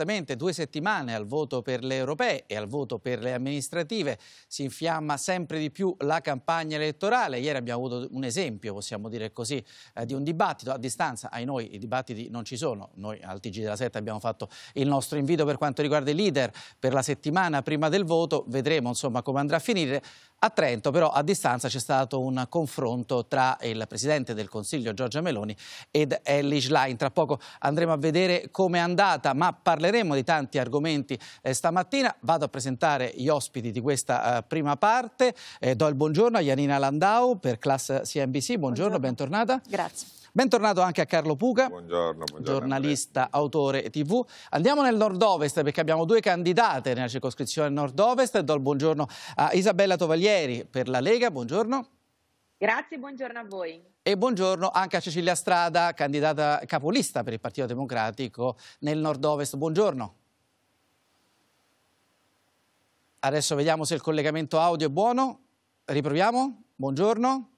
esattamente due settimane al voto per le europee e al voto per le amministrative. Si infiamma sempre di più la campagna elettorale. Ieri abbiamo avuto un esempio, possiamo dire così, eh, di un dibattito a distanza. Ai noi i dibattiti non ci sono. Noi al TG della 7 abbiamo fatto il nostro invito per quanto riguarda i leader per la settimana prima del voto. Vedremo insomma come andrà a finire. A Trento però a distanza c'è stato un confronto tra il Presidente del Consiglio Giorgia Meloni ed Ellie Schlein. Tra poco andremo a vedere come è andata, ma parleremo di tanti argomenti eh, stamattina. Vado a presentare gli ospiti di questa eh, prima parte. Eh, do il buongiorno a Janina Landau per Class CNBC. Buongiorno, buongiorno. bentornata. Grazie. Bentornato anche a Carlo Puca, buongiorno, buongiorno, giornalista, autore TV. Andiamo nel nord-ovest perché abbiamo due candidate nella circoscrizione nord-ovest. Do il buongiorno a Isabella Tovaglieri per la Lega, buongiorno. Grazie, buongiorno a voi. E buongiorno anche a Cecilia Strada, candidata capolista per il Partito Democratico nel nord-ovest. Buongiorno. Adesso vediamo se il collegamento audio è buono. Riproviamo. Buongiorno.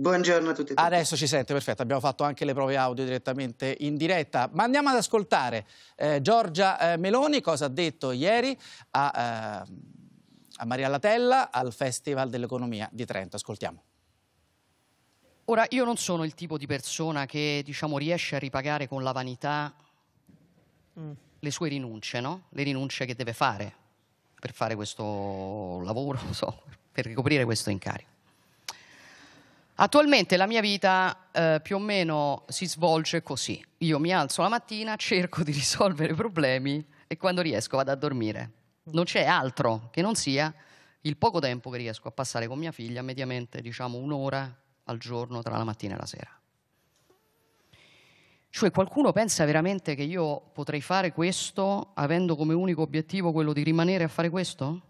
Buongiorno a tutti. Adesso ci sente, perfetto. Abbiamo fatto anche le prove audio direttamente in diretta. Ma andiamo ad ascoltare eh, Giorgia eh, Meloni cosa ha detto ieri a, eh, a Maria Latella al Festival dell'Economia di Trento. Ascoltiamo. Ora, io non sono il tipo di persona che diciamo, riesce a ripagare con la vanità mm. le sue rinunce, no? le rinunce che deve fare per fare questo lavoro, so, per ricoprire questo incarico. Attualmente la mia vita eh, più o meno si svolge così. Io mi alzo la mattina, cerco di risolvere i problemi e quando riesco vado a dormire. Non c'è altro che non sia il poco tempo che riesco a passare con mia figlia, mediamente diciamo un'ora al giorno tra la mattina e la sera. Cioè qualcuno pensa veramente che io potrei fare questo avendo come unico obiettivo quello di rimanere a fare questo?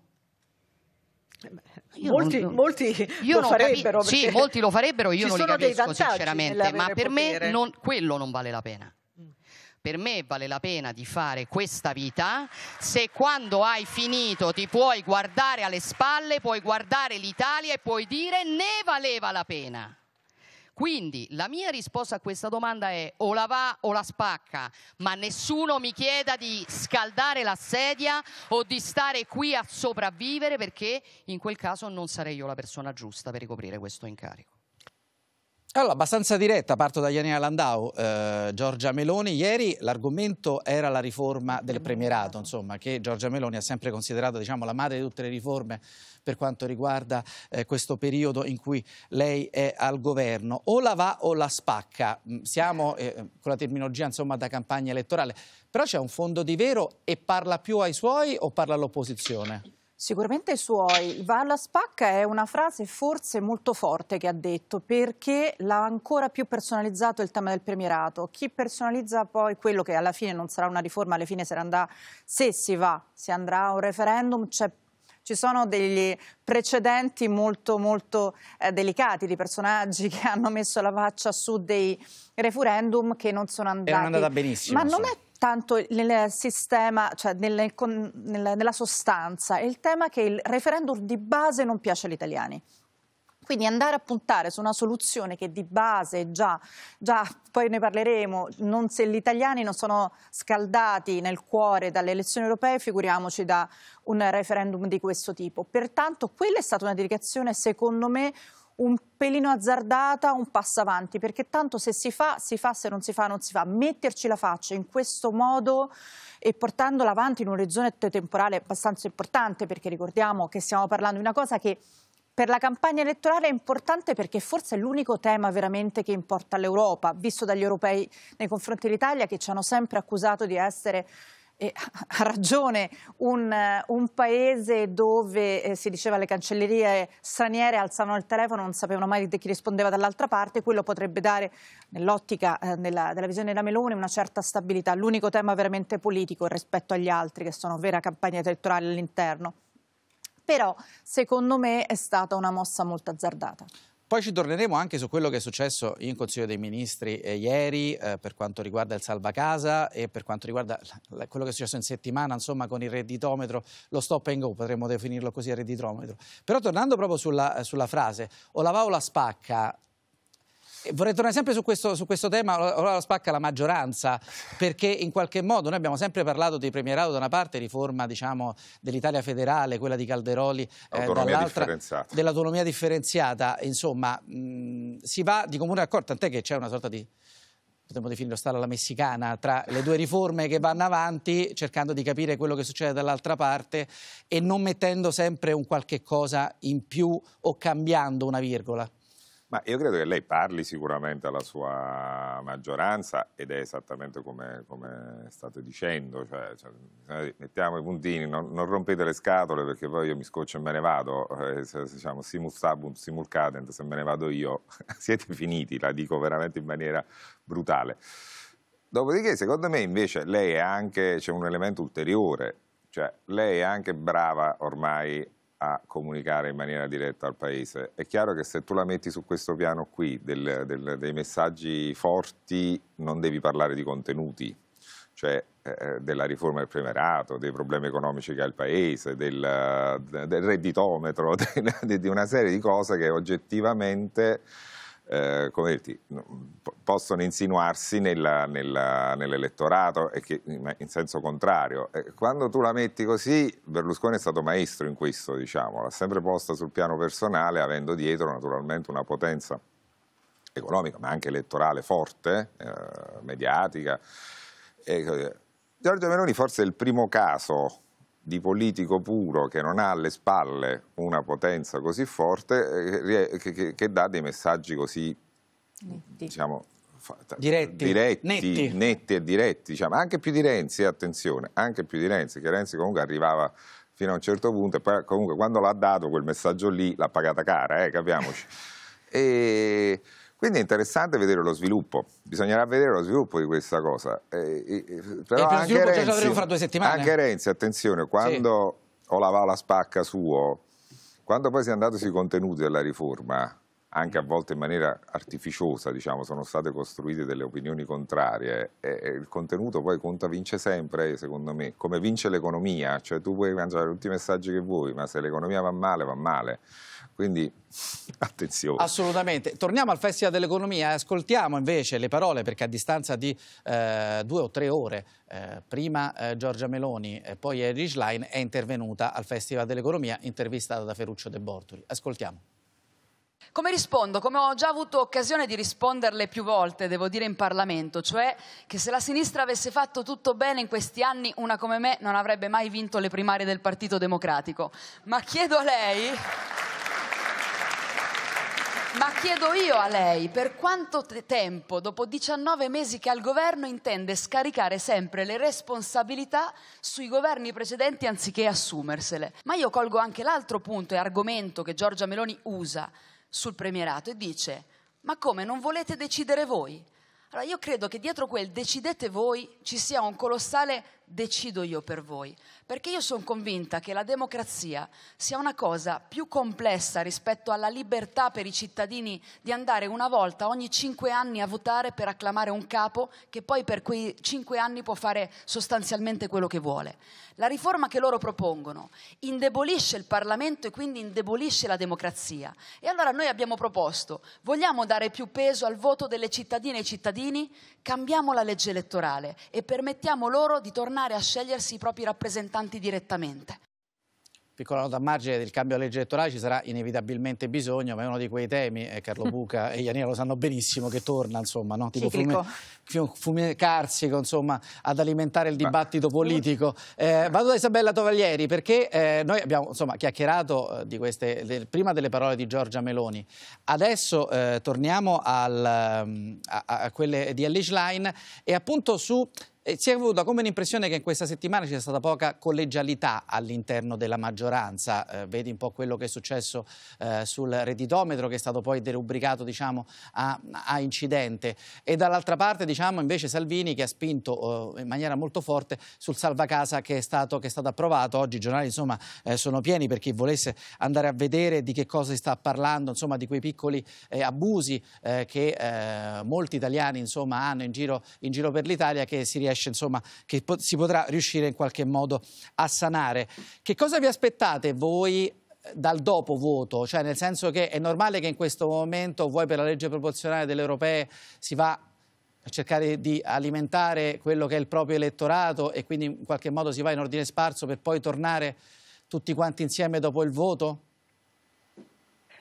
Eh io molti, non, molti lo farebbero. Capi- sì, molti lo farebbero, io non li capisco sinceramente, ma per me non, quello non vale la pena. Mm. Per me vale la pena di fare questa vita se quando hai finito ti puoi guardare alle spalle, puoi guardare l'Italia e puoi dire ne valeva la pena. Quindi la mia risposta a questa domanda è o la va o la spacca, ma nessuno mi chieda di scaldare la sedia o di stare qui a sopravvivere perché in quel caso non sarei io la persona giusta per ricoprire questo incarico. Allora, abbastanza diretta, parto da Ianina Landau, eh, Giorgia Meloni. Ieri l'argomento era la riforma del premierato, insomma, che Giorgia Meloni ha sempre considerato diciamo, la madre di tutte le riforme per quanto riguarda eh, questo periodo in cui lei è al governo. O la va o la spacca, mm, siamo eh, con la terminologia insomma da campagna elettorale, però c'è un fondo di vero e parla più ai suoi o parla all'opposizione? Sicuramente i suoi. Va alla spacca è una frase forse molto forte che ha detto perché l'ha ancora più personalizzato il tema del premierato. Chi personalizza poi quello che alla fine non sarà una riforma, alla fine se, andrà, se si va, se andrà a un referendum, c'è ci sono degli precedenti molto, molto eh, delicati di personaggi che hanno messo la faccia su dei referendum che non sono andati. Erano andata benissimo. Ma non so. è tanto nel sistema, cioè nelle, con, nella, nella sostanza, è il tema che il referendum di base non piace agli italiani. Quindi andare a puntare su una soluzione che di base già, già poi ne parleremo, non se gli italiani non sono scaldati nel cuore dalle elezioni europee, figuriamoci da un referendum di questo tipo. Pertanto quella è stata una dedicazione, secondo me, un pelino azzardata, un passo avanti, perché tanto se si fa, si fa, se non si fa, non si fa. Metterci la faccia in questo modo e portandola avanti in un orizzonte temporale abbastanza importante, perché ricordiamo che stiamo parlando di una cosa che per la campagna elettorale è importante perché forse è l'unico tema veramente che importa all'Europa, visto dagli europei nei confronti dell'Italia che ci hanno sempre accusato di essere e ha ragione, un, un paese dove eh, si diceva le cancellerie straniere alzano il telefono, non sapevano mai di chi rispondeva dall'altra parte, quello potrebbe dare, nell'ottica eh, della, della, visione della Meloni, una certa stabilità. L'unico tema veramente politico rispetto agli altri, che sono vera campagna elettorale all'interno però secondo me è stata una mossa molto azzardata. Poi ci torneremo anche su quello che è successo in Consiglio dei Ministri eh, ieri eh, per quanto riguarda il salvacasa e per quanto riguarda quello che è successo in settimana, insomma, con il redditometro, lo stop and go, potremmo definirlo così il redditometro. Però tornando proprio sulla, sulla frase, o la va o la spacca, eh, vorrei tornare sempre su questo, su questo tema, ora lo spacca la maggioranza, perché in qualche modo noi abbiamo sempre parlato di premierato da una parte, riforma diciamo, dell'Italia federale, quella di Calderoli eh, dall'altra, dell'autonomia differenziata, insomma mh, si va di comune accordo, tant'è che c'è una sorta di potremmo definirlo stare alla messicana, tra le due riforme che vanno avanti, cercando di capire quello che succede dall'altra parte e non mettendo sempre un qualche cosa in più o cambiando una virgola. Ma io credo che lei parli sicuramente alla sua maggioranza ed è esattamente come, come state dicendo, cioè, cioè, mettiamo i puntini, non, non, rompete le scatole perché poi io mi scoccio e me ne vado, eh, diciamo simul stabunt, simul cadent, se me ne vado io siete finiti, la dico veramente in maniera brutale. Dopodiché secondo me invece lei è anche, c'è un elemento ulteriore, cioè lei è anche brava ormai a comunicare in maniera diretta al Paese. È chiaro che se tu la metti su questo piano qui, del, del, dei messaggi forti, non devi parlare di contenuti, cioè eh, eh della riforma del premierato, dei problemi economici che ha il Paese, del, del redditometro, di una serie di cose che oggettivamente eh, come dirti, possono insinuarsi nell'elettorato nell in senso contrario. Eh, quando tu la metti così, Berlusconi è stato maestro in questo, diciamo, l'ha sempre posta sul piano personale, avendo dietro naturalmente una potenza economica, ma anche elettorale forte, eh, mediatica. E, eh, Giorgio Meloni forse è il primo caso di politico puro che non ha alle spalle una potenza così forte eh, che, che, che, dà dei messaggi così netti. Diciamo, diretti. diretti netti. netti. e diretti, diciamo. anche più di Renzi, attenzione, anche più di Renzi, che Renzi comunque arrivava fino a un certo punto e poi comunque quando l'ha dato quel messaggio lì l'ha pagata cara, eh, capiamoci. e... Quindi è interessante vedere lo sviluppo, bisognerà vedere lo sviluppo di questa cosa. Eh, eh, però e per anche Renzi, ce fra due settimane. Anche Renzi, attenzione, quando sì. Olavà la spacca suo, quando poi si è andato sui contenuti della riforma, anche a volte in maniera artificiosa, diciamo, sono state costruite delle opinioni contrarie e, il contenuto poi conta vince sempre, secondo me, come vince l'economia, cioè tu puoi mangiare tutti i messaggi che vuoi, ma se l'economia va male, va male. Quindi attenzione. Assolutamente. Torniamo al Festival dell'Economia e ascoltiamo invece le parole, perché a distanza di eh, due o tre ore, eh, prima eh, Giorgia Meloni e poi Erich Line è intervenuta al Festival dell'Economia, intervistata da Ferruccio De Bortoli. Ascoltiamo. Come rispondo? Come ho già avuto occasione di risponderle più volte, devo dire in Parlamento, cioè che se la sinistra avesse fatto tutto bene in questi anni, una come me non avrebbe mai vinto le primarie del Partito Democratico. Ma chiedo a lei... Ma chiedo io a lei per quanto tempo, dopo 19 mesi che al governo, intende scaricare sempre le responsabilità sui governi precedenti anziché assumersele. Ma io colgo anche l'altro punto e argomento che Giorgia Meloni usa sul premierato e dice ma come non volete decidere voi? Allora io credo che dietro quel decidete voi ci sia un colossale decido io per voi, perché io sono convinta che la democrazia sia una cosa più complessa rispetto alla libertà per i cittadini di andare una volta ogni cinque anni a votare per acclamare un capo che poi per quei cinque anni può fare sostanzialmente quello che vuole. La riforma che loro propongono indebolisce il Parlamento e quindi indebolisce la democrazia. E allora noi abbiamo proposto, vogliamo dare più peso al voto delle cittadine e cittadini? Cambiamo la legge elettorale e permettiamo loro di tornare a scegliersi i propri rappresentanti candidatanti direttamente. Piccola nota a margine del cambio a legge elettorale ci sarà inevitabilmente bisogno, ma è uno di quei temi, eh, Carlo Buca e Ianina lo sanno benissimo, che torna, insomma, no? tipo fume, fume, Carsico, insomma, ad alimentare il dibattito politico. Eh, vado da Isabella Tovaglieri, perché eh, noi abbiamo insomma, chiacchierato eh, di queste, de, prima delle parole di Giorgia Meloni, adesso eh, torniamo al, mm, a, a, quelle di Alice Line e appunto su eh, si è avuta come l'impressione che in questa settimana ci sia stata poca collegialità all'interno della maggioranza. Eh, vedi un po' quello che è successo eh, sul redditometro che è stato poi derubricato diciamo, a, a, incidente. E dall'altra parte diciamo, invece Salvini che ha spinto eh, in maniera molto forte sul salvacasa che è stato, che è stato approvato. Oggi i giornali insomma, eh, sono pieni per chi volesse andare a vedere di che cosa si sta parlando, insomma, di quei piccoli abusi che molti italiani insomma, hanno in giro, in giro per l'Italia che si riesce cash insomma, che po si potrà riuscire in qualche modo a sanare. Che cosa vi aspettate voi eh, dal dopo voto, cioè nel senso che è normale che in questo momento vuoi per la legge proporzionale delle europee si va a cercare di alimentare quello che è il proprio elettorato e quindi in qualche modo si va in ordine sparso per poi tornare tutti quanti insieme dopo il voto?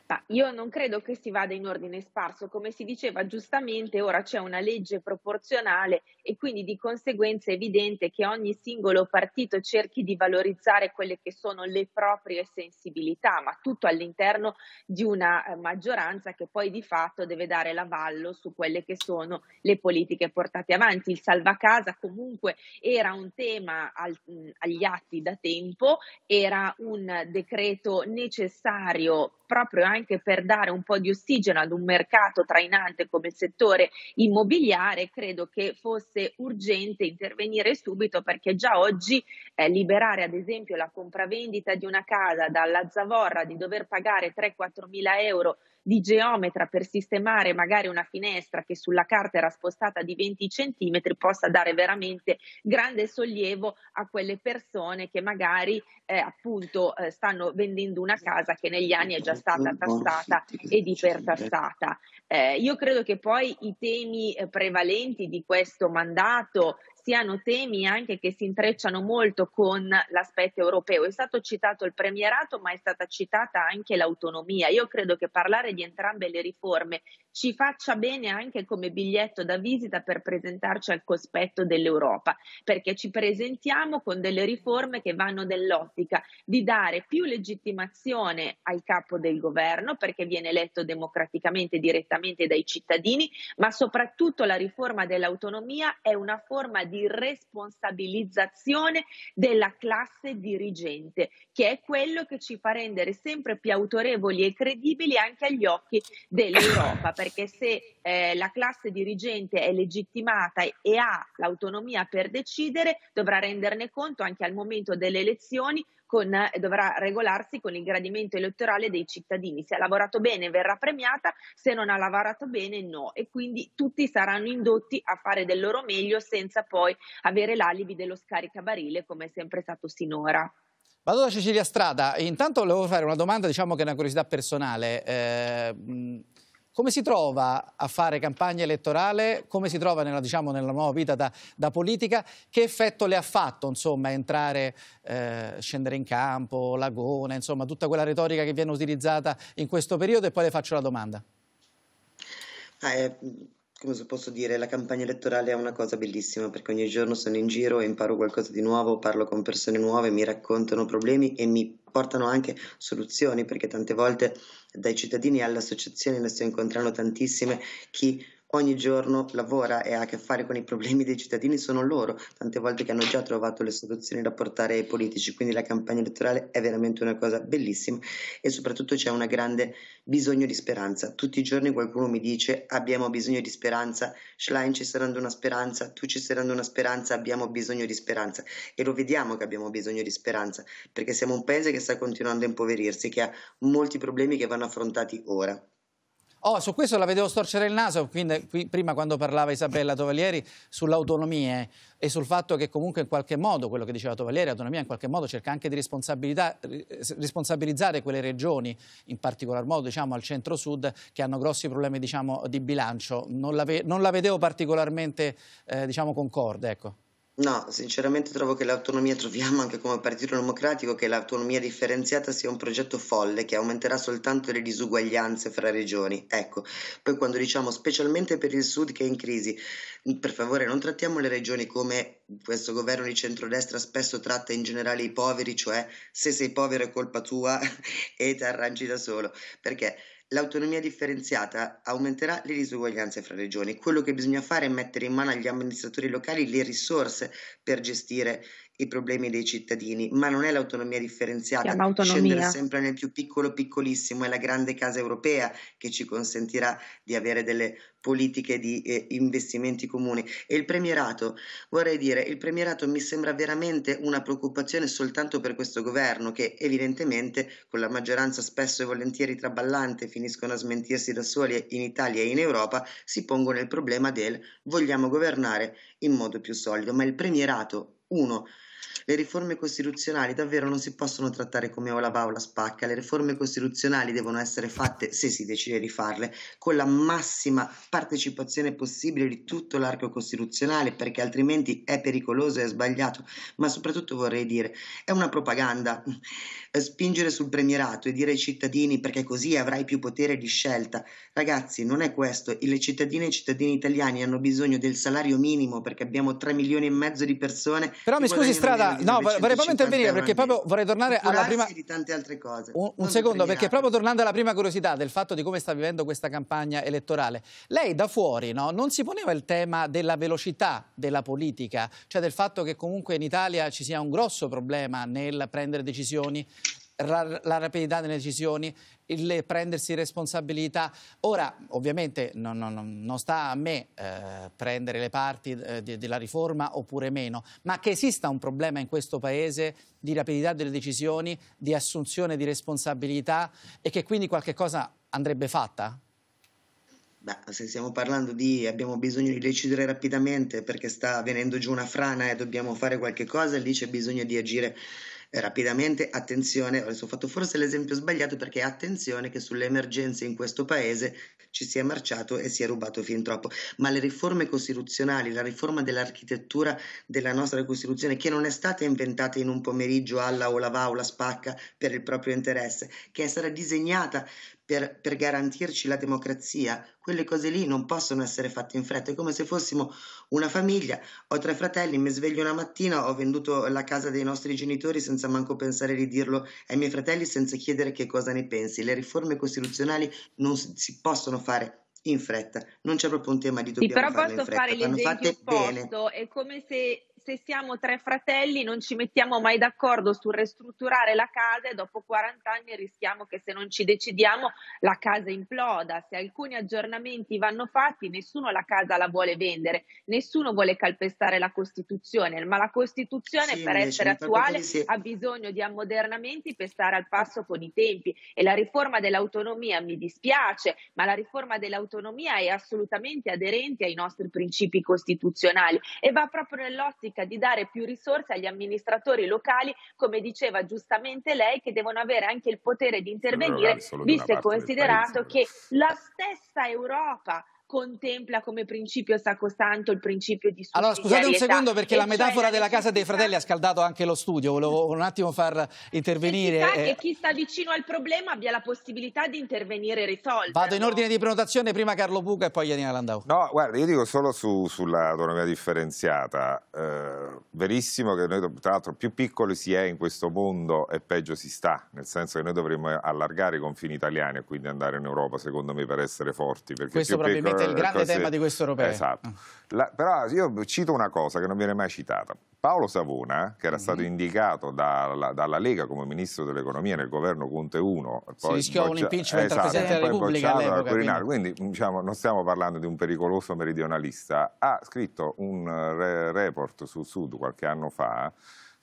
Ma io non credo che si vada in ordine sparso, come si diceva giustamente, ora c'è una legge proporzionale e quindi di conseguenza è evidente che ogni singolo partito cerchi di valorizzare quelle che sono le proprie sensibilità, ma tutto all'interno di una eh, maggioranza che poi di fatto deve dare l'avallo su quelle che sono le politiche portate avanti. Il salvacasa comunque era un tema al, agli atti da tempo, era un decreto necessario proprio anche anche per dare un po' di ossigeno ad un mercato trainante come il settore immobiliare, credo che fosse urgente intervenire subito perché già oggi eh, liberare ad esempio la compravendita di una casa dalla zavorra di dover pagare 3-4 mila euro di geometra per sistemare magari una finestra che sulla carta era spostata di 20 centimetri possa dare veramente grande sollievo a quelle persone che magari eh, appunto eh, stanno vendendo una casa che negli anni è già stata tassata ed ipertassata. Eh, io credo che poi i temi eh, prevalenti di questo mandato siano temi anche che si intrecciano molto con l'aspetto europeo. È stato citato il premierato, ma è stata citata anche l'autonomia. Io credo che parlare di entrambe le riforme ci faccia bene anche come biglietto da visita per presentarci al cospetto dell'Europa, perché ci presentiamo con delle riforme che vanno nell'ottica di dare più legittimazione al capo del governo, perché viene eletto democraticamente direttamente dai cittadini, ma soprattutto la riforma dell'autonomia è una forma di responsabilizzazione della classe dirigente, che è quello che ci fa rendere sempre più autorevoli e credibili anche agli occhi dell'Europa perché se eh, la classe dirigente è legittimata e, e ha l'autonomia per decidere, dovrà renderne conto anche al momento delle elezioni, con, eh, dovrà regolarsi con il gradimento elettorale dei cittadini. Se ha lavorato bene verrà premiata, se non ha lavorato bene no. E quindi tutti saranno indotti a fare del loro meglio senza poi avere l'alibi dello scaricabarile come è sempre stato sinora. Vado da Cecilia Strada, intanto volevo fare una domanda, diciamo che è una curiosità personale. Eh, come si trova a fare campagna elettorale? Come si trova nella, diciamo, nella nuova vita da, da, politica? Che effetto le ha fatto insomma, entrare, eh, scendere in campo, Lagone, insomma, tutta quella retorica che viene utilizzata in questo periodo? E poi le faccio la domanda. Ah, eh, come se posso dire, la campagna elettorale è una cosa bellissima perché ogni giorno sono in giro e imparo qualcosa di nuovo, parlo con persone nuove, mi raccontano problemi e mi portano anche soluzioni perché tante volte dai cittadini alle associazioni ne sto incontrando tantissime chi ogni giorno lavora e ha a che fare con i problemi dei cittadini sono loro, tante volte che hanno già trovato le soluzioni da portare ai politici, quindi la campagna elettorale è veramente una cosa bellissima e soprattutto c'è un grande bisogno di speranza. Tutti i giorni qualcuno mi dice abbiamo bisogno di speranza, Schlein ci stai dando una speranza, tu ci stai dando una speranza, abbiamo bisogno di speranza e lo vediamo che abbiamo bisogno di speranza perché siamo un paese che sta continuando a impoverirsi, che ha molti problemi che vanno affrontati ora. Oh, su questo la vedevo storcere il naso, quindi, qui, prima quando parlava Isabella Tovalieri sull'autonomia eh, e sul fatto che comunque in qualche modo, quello che diceva Tovalieri, l'autonomia in qualche modo cerca anche di responsabilizzare quelle regioni, in particolar modo diciamo, al centro-sud, che hanno grossi problemi diciamo, di bilancio. Non la, non la vedevo particolarmente eh, diciamo, concorde. Ecco. No, sinceramente trovo che l'autonomia, troviamo anche come Partito Democratico, che l'autonomia differenziata sia un progetto folle che aumenterà soltanto le disuguaglianze fra regioni. Ecco, poi quando diciamo specialmente per il Sud che è in crisi, per favore non trattiamo le regioni come questo governo di centrodestra spesso tratta in generale i poveri, cioè se sei povero è colpa tua e ti arrangi da solo, perché L'autonomia differenziata aumenterà le disuguaglianze fra regioni. Quello che bisogna fare è mettere in mano agli amministratori locali le risorse per gestire i problemi dei cittadini, ma non è l'autonomia differenziata, scendere sempre nel più piccolo, piccolissimo, è la grande casa europea che ci consentirà di avere delle politiche di eh, investimenti comuni. E il premierato, vorrei dire, il premierato mi sembra veramente una preoccupazione soltanto per questo governo che evidentemente con la maggioranza spesso e volentieri traballante finiscono a smentirsi da soli in Italia e in Europa, si pongono il problema del vogliamo governare in modo più solido, ma il premierato uno le riforme costituzionali davvero non si possono trattare come Ola Paola Spacca, le riforme costituzionali devono essere fatte, se si decide di farle, con la massima partecipazione possibile di tutto l'arco costituzionale, perché altrimenti è pericoloso e è sbagliato, ma soprattutto vorrei dire, è una propaganda. Eh, spingere sul premierato e dire ai cittadini perché così avrai più potere di scelta. Ragazzi, non è questo, le cittadine e i cittadini italiani hanno bisogno del salario minimo perché abbiamo 3 milioni e mezzo di persone. Però mi scusi, Strada, no, vorrei proprio intervenire perché proprio vorrei tornare alla prima... di tante altre cose. Un, un secondo, perché proprio tornando alla prima curiosità del fatto di come sta vivendo questa campagna elettorale, lei da fuori no, non si poneva il tema della velocità della politica, cioè del fatto che comunque in Italia ci sia un grosso problema nel prendere decisioni la, la rapidità delle decisioni, il prendersi responsabilità. Ora, ovviamente, non, non, non sta a me eh, prendere le parti eh, di, della riforma oppure meno, ma che esista un problema in questo Paese di rapidità delle decisioni, di assunzione di responsabilità e che quindi qualche cosa andrebbe fatta? Beh, se stiamo parlando di abbiamo bisogno di decidere rapidamente perché sta venendo giù una frana e dobbiamo fare qualche cosa, lì c'è bisogno di agire eh, rapidamente attenzione, adesso ho fatto forse l'esempio sbagliato perché attenzione che sulle emergenze in questo paese ci si è marciato e si è rubato fin troppo, ma le riforme costituzionali, la riforma dell'architettura della nostra Costituzione che non è stata inventata in un pomeriggio alla o la va o la spacca per il proprio interesse, che è stata disegnata per, per, garantirci la democrazia, quelle cose lì non possono essere fatte in fretta. È come se fossimo una famiglia, ho tre fratelli, mi sveglio una mattina, ho venduto la casa dei nostri genitori senza manco pensare di dirlo ai miei fratelli, senza chiedere che cosa ne pensi. Le riforme costituzionali non si possono fare in fretta, non c'è proprio un tema di dobbiamo sì, però farle in fretta, fare vanno fatte bene. È come se se siamo tre fratelli non ci mettiamo mai d'accordo sul ristrutturare la casa e dopo 40 anni rischiamo che se non ci decidiamo la casa imploda. Se alcuni aggiornamenti vanno fatti, nessuno la casa la vuole vendere, nessuno vuole calpestare la Costituzione, ma la Costituzione sì, per essere attuale sì. ha bisogno di ammodernamenti per stare al passo con i tempi e la riforma dell'autonomia mi dispiace, ma la riforma dell'autonomia è assolutamente aderente ai nostri principi costituzionali e va proprio nell'ottica politica di dare più risorse agli amministratori locali, come diceva giustamente lei, che devono avere anche il potere di intervenire, visto e considerato che la stessa Europa contempla come principio sacrosanto il principio di Allora scusate un secondo perché la cioè metafora cioè della casa dei fratelli ha scaldato anche lo studio, volevo un attimo far intervenire. Che chi, eh... che chi sta vicino al problema abbia la possibilità di intervenire e risolvere. Vado in ordine di prenotazione, prima Carlo Buca e poi Janina Landau. No, guarda, io dico solo su, sull'autonomia differenziata, eh, verissimo che noi tra l'altro più piccoli si è in questo mondo e peggio si sta, nel senso che noi dovremmo allargare i confini italiani e quindi andare in Europa secondo me per essere forti. Perché questo più probabilmente Esattamente, il grande cose... tema di questo europeo. Esatto. Mm. La, però io cito una cosa che non viene mai citata. Paolo Savona, che era mm -hmm. stato mm-hmm. indicato da, la, dalla Lega come ministro dell'economia nel governo Conte 1, poi si rischiò un impeachment esatto, al Presidente della Repubblica all'epoca. Quindi, mm, diciamo, non stiamo parlando di un pericoloso meridionalista, ha scritto un eh, report sul Sud qualche anno fa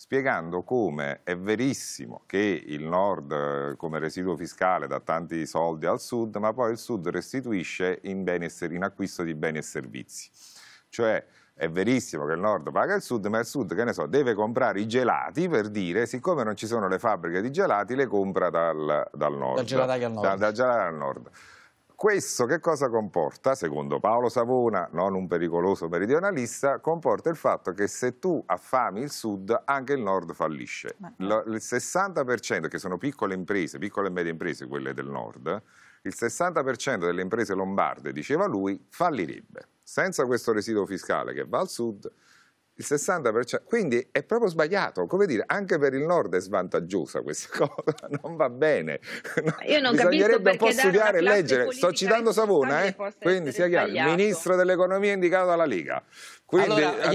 spiegando come è verissimo che il nord eh, come residuo fiscale dà tanti soldi al sud, ma poi il sud restituisce in, in acquisto di beni e servizi. Cioè, è verissimo che il nord paga il sud, ma il sud, che ne so, deve comprare i gelati per dire, siccome non ci sono le fabbriche di gelati, le compra dal, dal nord. Da gelataia al nord. Da, da gelataia al nord. Questo che cosa comporta? Secondo Paolo Savona, non un pericoloso meridionalista, comporta il fatto che se tu affami il sud, anche il nord fallisce. il 60%, che sono piccole imprese, piccole e medie imprese quelle del nord, il 60% delle imprese lombarde, diceva lui, fallirebbe. Senza questo residuo fiscale che va al sud, il 60%, quindi è proprio sbagliato, come dire, anche per il nord è svantaggiosa questa cosa, non va bene. Io non Bisognerebbe un po' studiare e leggere, sto citando Savona, eh? quindi sia chiaro, il ministro dell'economia indicato dalla Liga. Quindi, allora,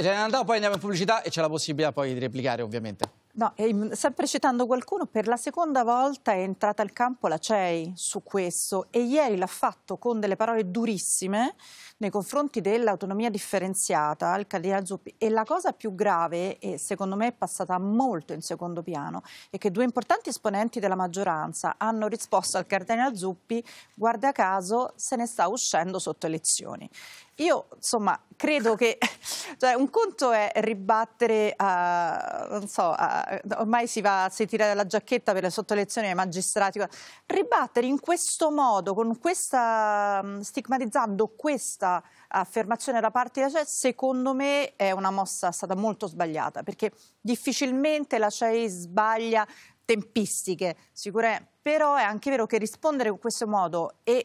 Gianni poi andiamo in pubblicità e c'è la possibilità poi di replicare ovviamente. No, sempre citando qualcuno, per la seconda volta è entrata al campo la CEI su questo e ieri l'ha fatto con delle parole durissime nei confronti dell'autonomia differenziata, il cardinale Zuppi. E la cosa più grave, e secondo me è passata molto in secondo piano, è che due importanti esponenti della maggioranza hanno risposto al cardinale Zuppi, guarda caso, se ne sta uscendo sotto elezioni io insomma credo che cioè, un conto è ribattere a, non so, a, ormai si va a tira la giacchetta per le sottoelezioni ai magistrati ribattere in questo modo con questa mm, stigmatizzando questa affermazione da parte della CE secondo me è una mossa stata molto sbagliata perché difficilmente la CE sbaglia tempistiche sicuramente però è anche vero che rispondere in questo modo e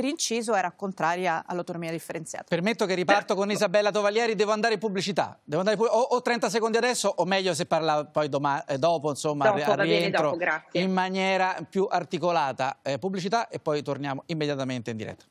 per inciso era contraria all'autonomia differenziata. Permetto che riparto con Isabella Tovaglieri, devo andare in pubblicità. Devo andare in o, o, 30 secondi adesso o meglio se parla poi domani, eh, dopo, insomma, dopo, rientro dopo, in maniera più articolata. Eh, pubblicità e poi torniamo immediatamente in diretta.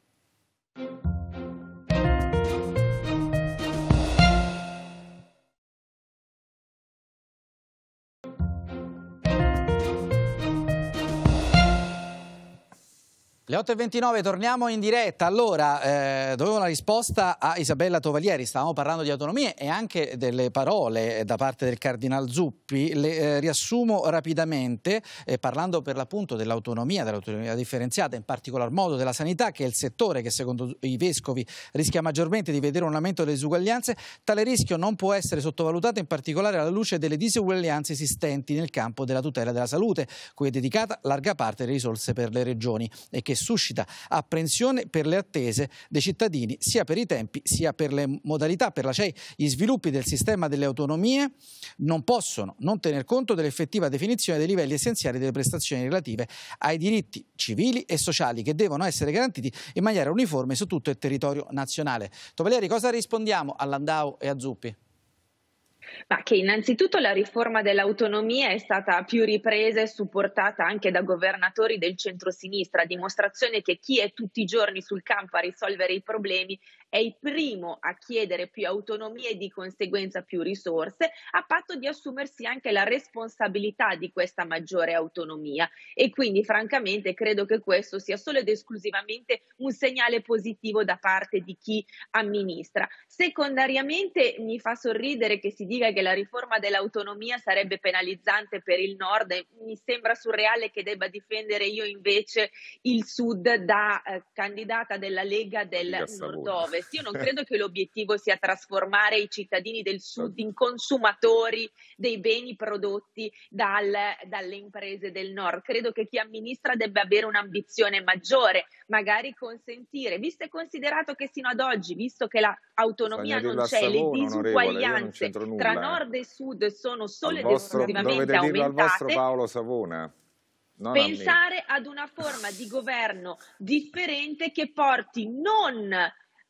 Le 8.29 torniamo in diretta, allora eh, dovevo una risposta a Isabella Tovalieri, stavamo parlando di autonomie e anche delle parole da parte del Cardinal Zuppi, le eh, riassumo rapidamente eh, parlando per l'appunto dell'autonomia, dell'autonomia differenziata, in particolar modo della sanità che è il settore che secondo i Vescovi rischia maggiormente di vedere un aumento delle disuguaglianze, tale rischio non può essere sottovalutato in particolare alla luce delle disuguaglianze esistenti nel campo della tutela della salute, cui è dedicata larga parte delle risorse per le regioni e che suscita apprensione per le attese dei cittadini, sia per i tempi sia per le modalità. Per la CEI gli sviluppi del sistema delle autonomie non possono non tener conto dell'effettiva definizione dei livelli essenziali delle prestazioni relative ai diritti civili e sociali che devono essere garantiti in maniera uniforme su tutto il territorio nazionale. Tovalieri, cosa rispondiamo all'Andau e a Zuppi? Ma che innanzitutto la riforma dell'autonomia è stata a più riprese supportata anche da governatori del centrosinistra, a dimostrazione che chi è tutti i giorni sul campo a risolvere i problemi è il primo a chiedere più autonomia e di conseguenza più risorse, a patto di assumersi anche la responsabilità di questa maggiore autonomia. E quindi, francamente, credo che questo sia solo ed esclusivamente un segnale positivo da parte di chi amministra. Secondariamente, mi fa sorridere che si dica che la riforma dell'autonomia sarebbe penalizzante per il nord mi sembra surreale che debba difendere io invece il sud da eh, candidata della Lega del Nord-Ovest dell'ovest. Io non eh. credo che l'obiettivo sia trasformare i cittadini del sud in consumatori dei beni prodotti dal, dalle imprese del nord. Credo che chi amministra debba avere un'ambizione maggiore, magari consentire, visto e considerato che sino ad oggi, visto che l'autonomia non c'è, Savona, le disuguaglianze tra eh. nord e sud sono solo ed esclusivamente aumentate. Al vostro Paolo Savona. Non pensare ad una forma di governo differente che porti non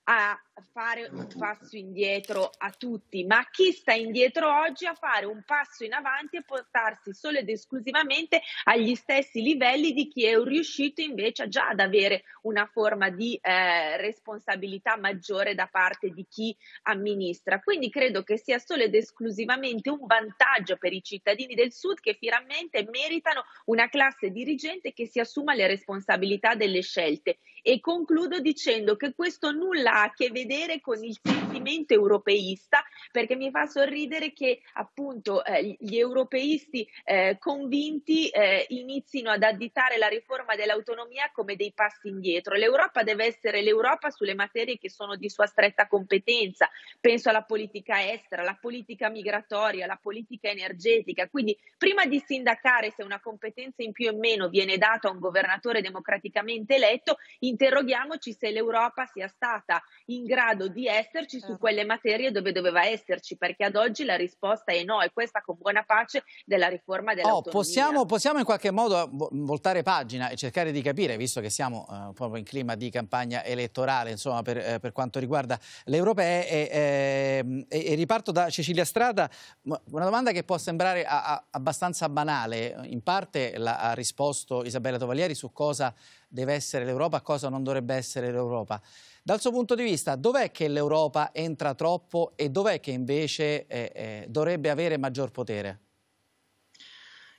a fare un passo indietro a tutti, ma chi sta indietro oggi a fare un passo in avanti e portarsi solo ed esclusivamente agli stessi livelli di chi è riuscito invece già ad avere una forma di eh, responsabilità maggiore da parte di chi amministra. Quindi credo che sia solo ed esclusivamente un vantaggio per i cittadini del Sud che finalmente meritano una classe dirigente che si assuma le responsabilità delle scelte. E concludo dicendo che questo nulla ha a che vedere vedere con il sentimento europeista perché mi fa sorridere che appunto eh, gli europeisti eh, convinti eh, inizino ad additare la riforma dell'autonomia come dei passi indietro. L'Europa deve essere l'Europa sulle materie che sono di sua stretta competenza, penso alla politica estera, alla politica migratoria, alla politica energetica, quindi prima di sindacare se una competenza in più o meno viene data a un governatore democraticamente eletto, interroghiamoci se l'Europa sia stata in grado grado di esserci su certo. quelle materie dove doveva esserci, perché ad oggi la risposta è no, e questa con buona pace della riforma dell'autonomia. Oh, possiamo, possiamo in qualche modo voltare pagina e cercare di capire, visto che siamo eh, proprio in clima di campagna elettorale, insomma, per, eh, per quanto riguarda le e, ehm, e, e, riparto da Cecilia Strada, una domanda che può sembrare a, a, abbastanza banale, in parte la, ha risposto Isabella Tovalieri su cosa deve essere l'Europa, cosa non dovrebbe essere l'Europa. Dal suo punto di vista, dov'è che l'Europa entra troppo e dov'è che invece eh, eh, dovrebbe avere maggior potere?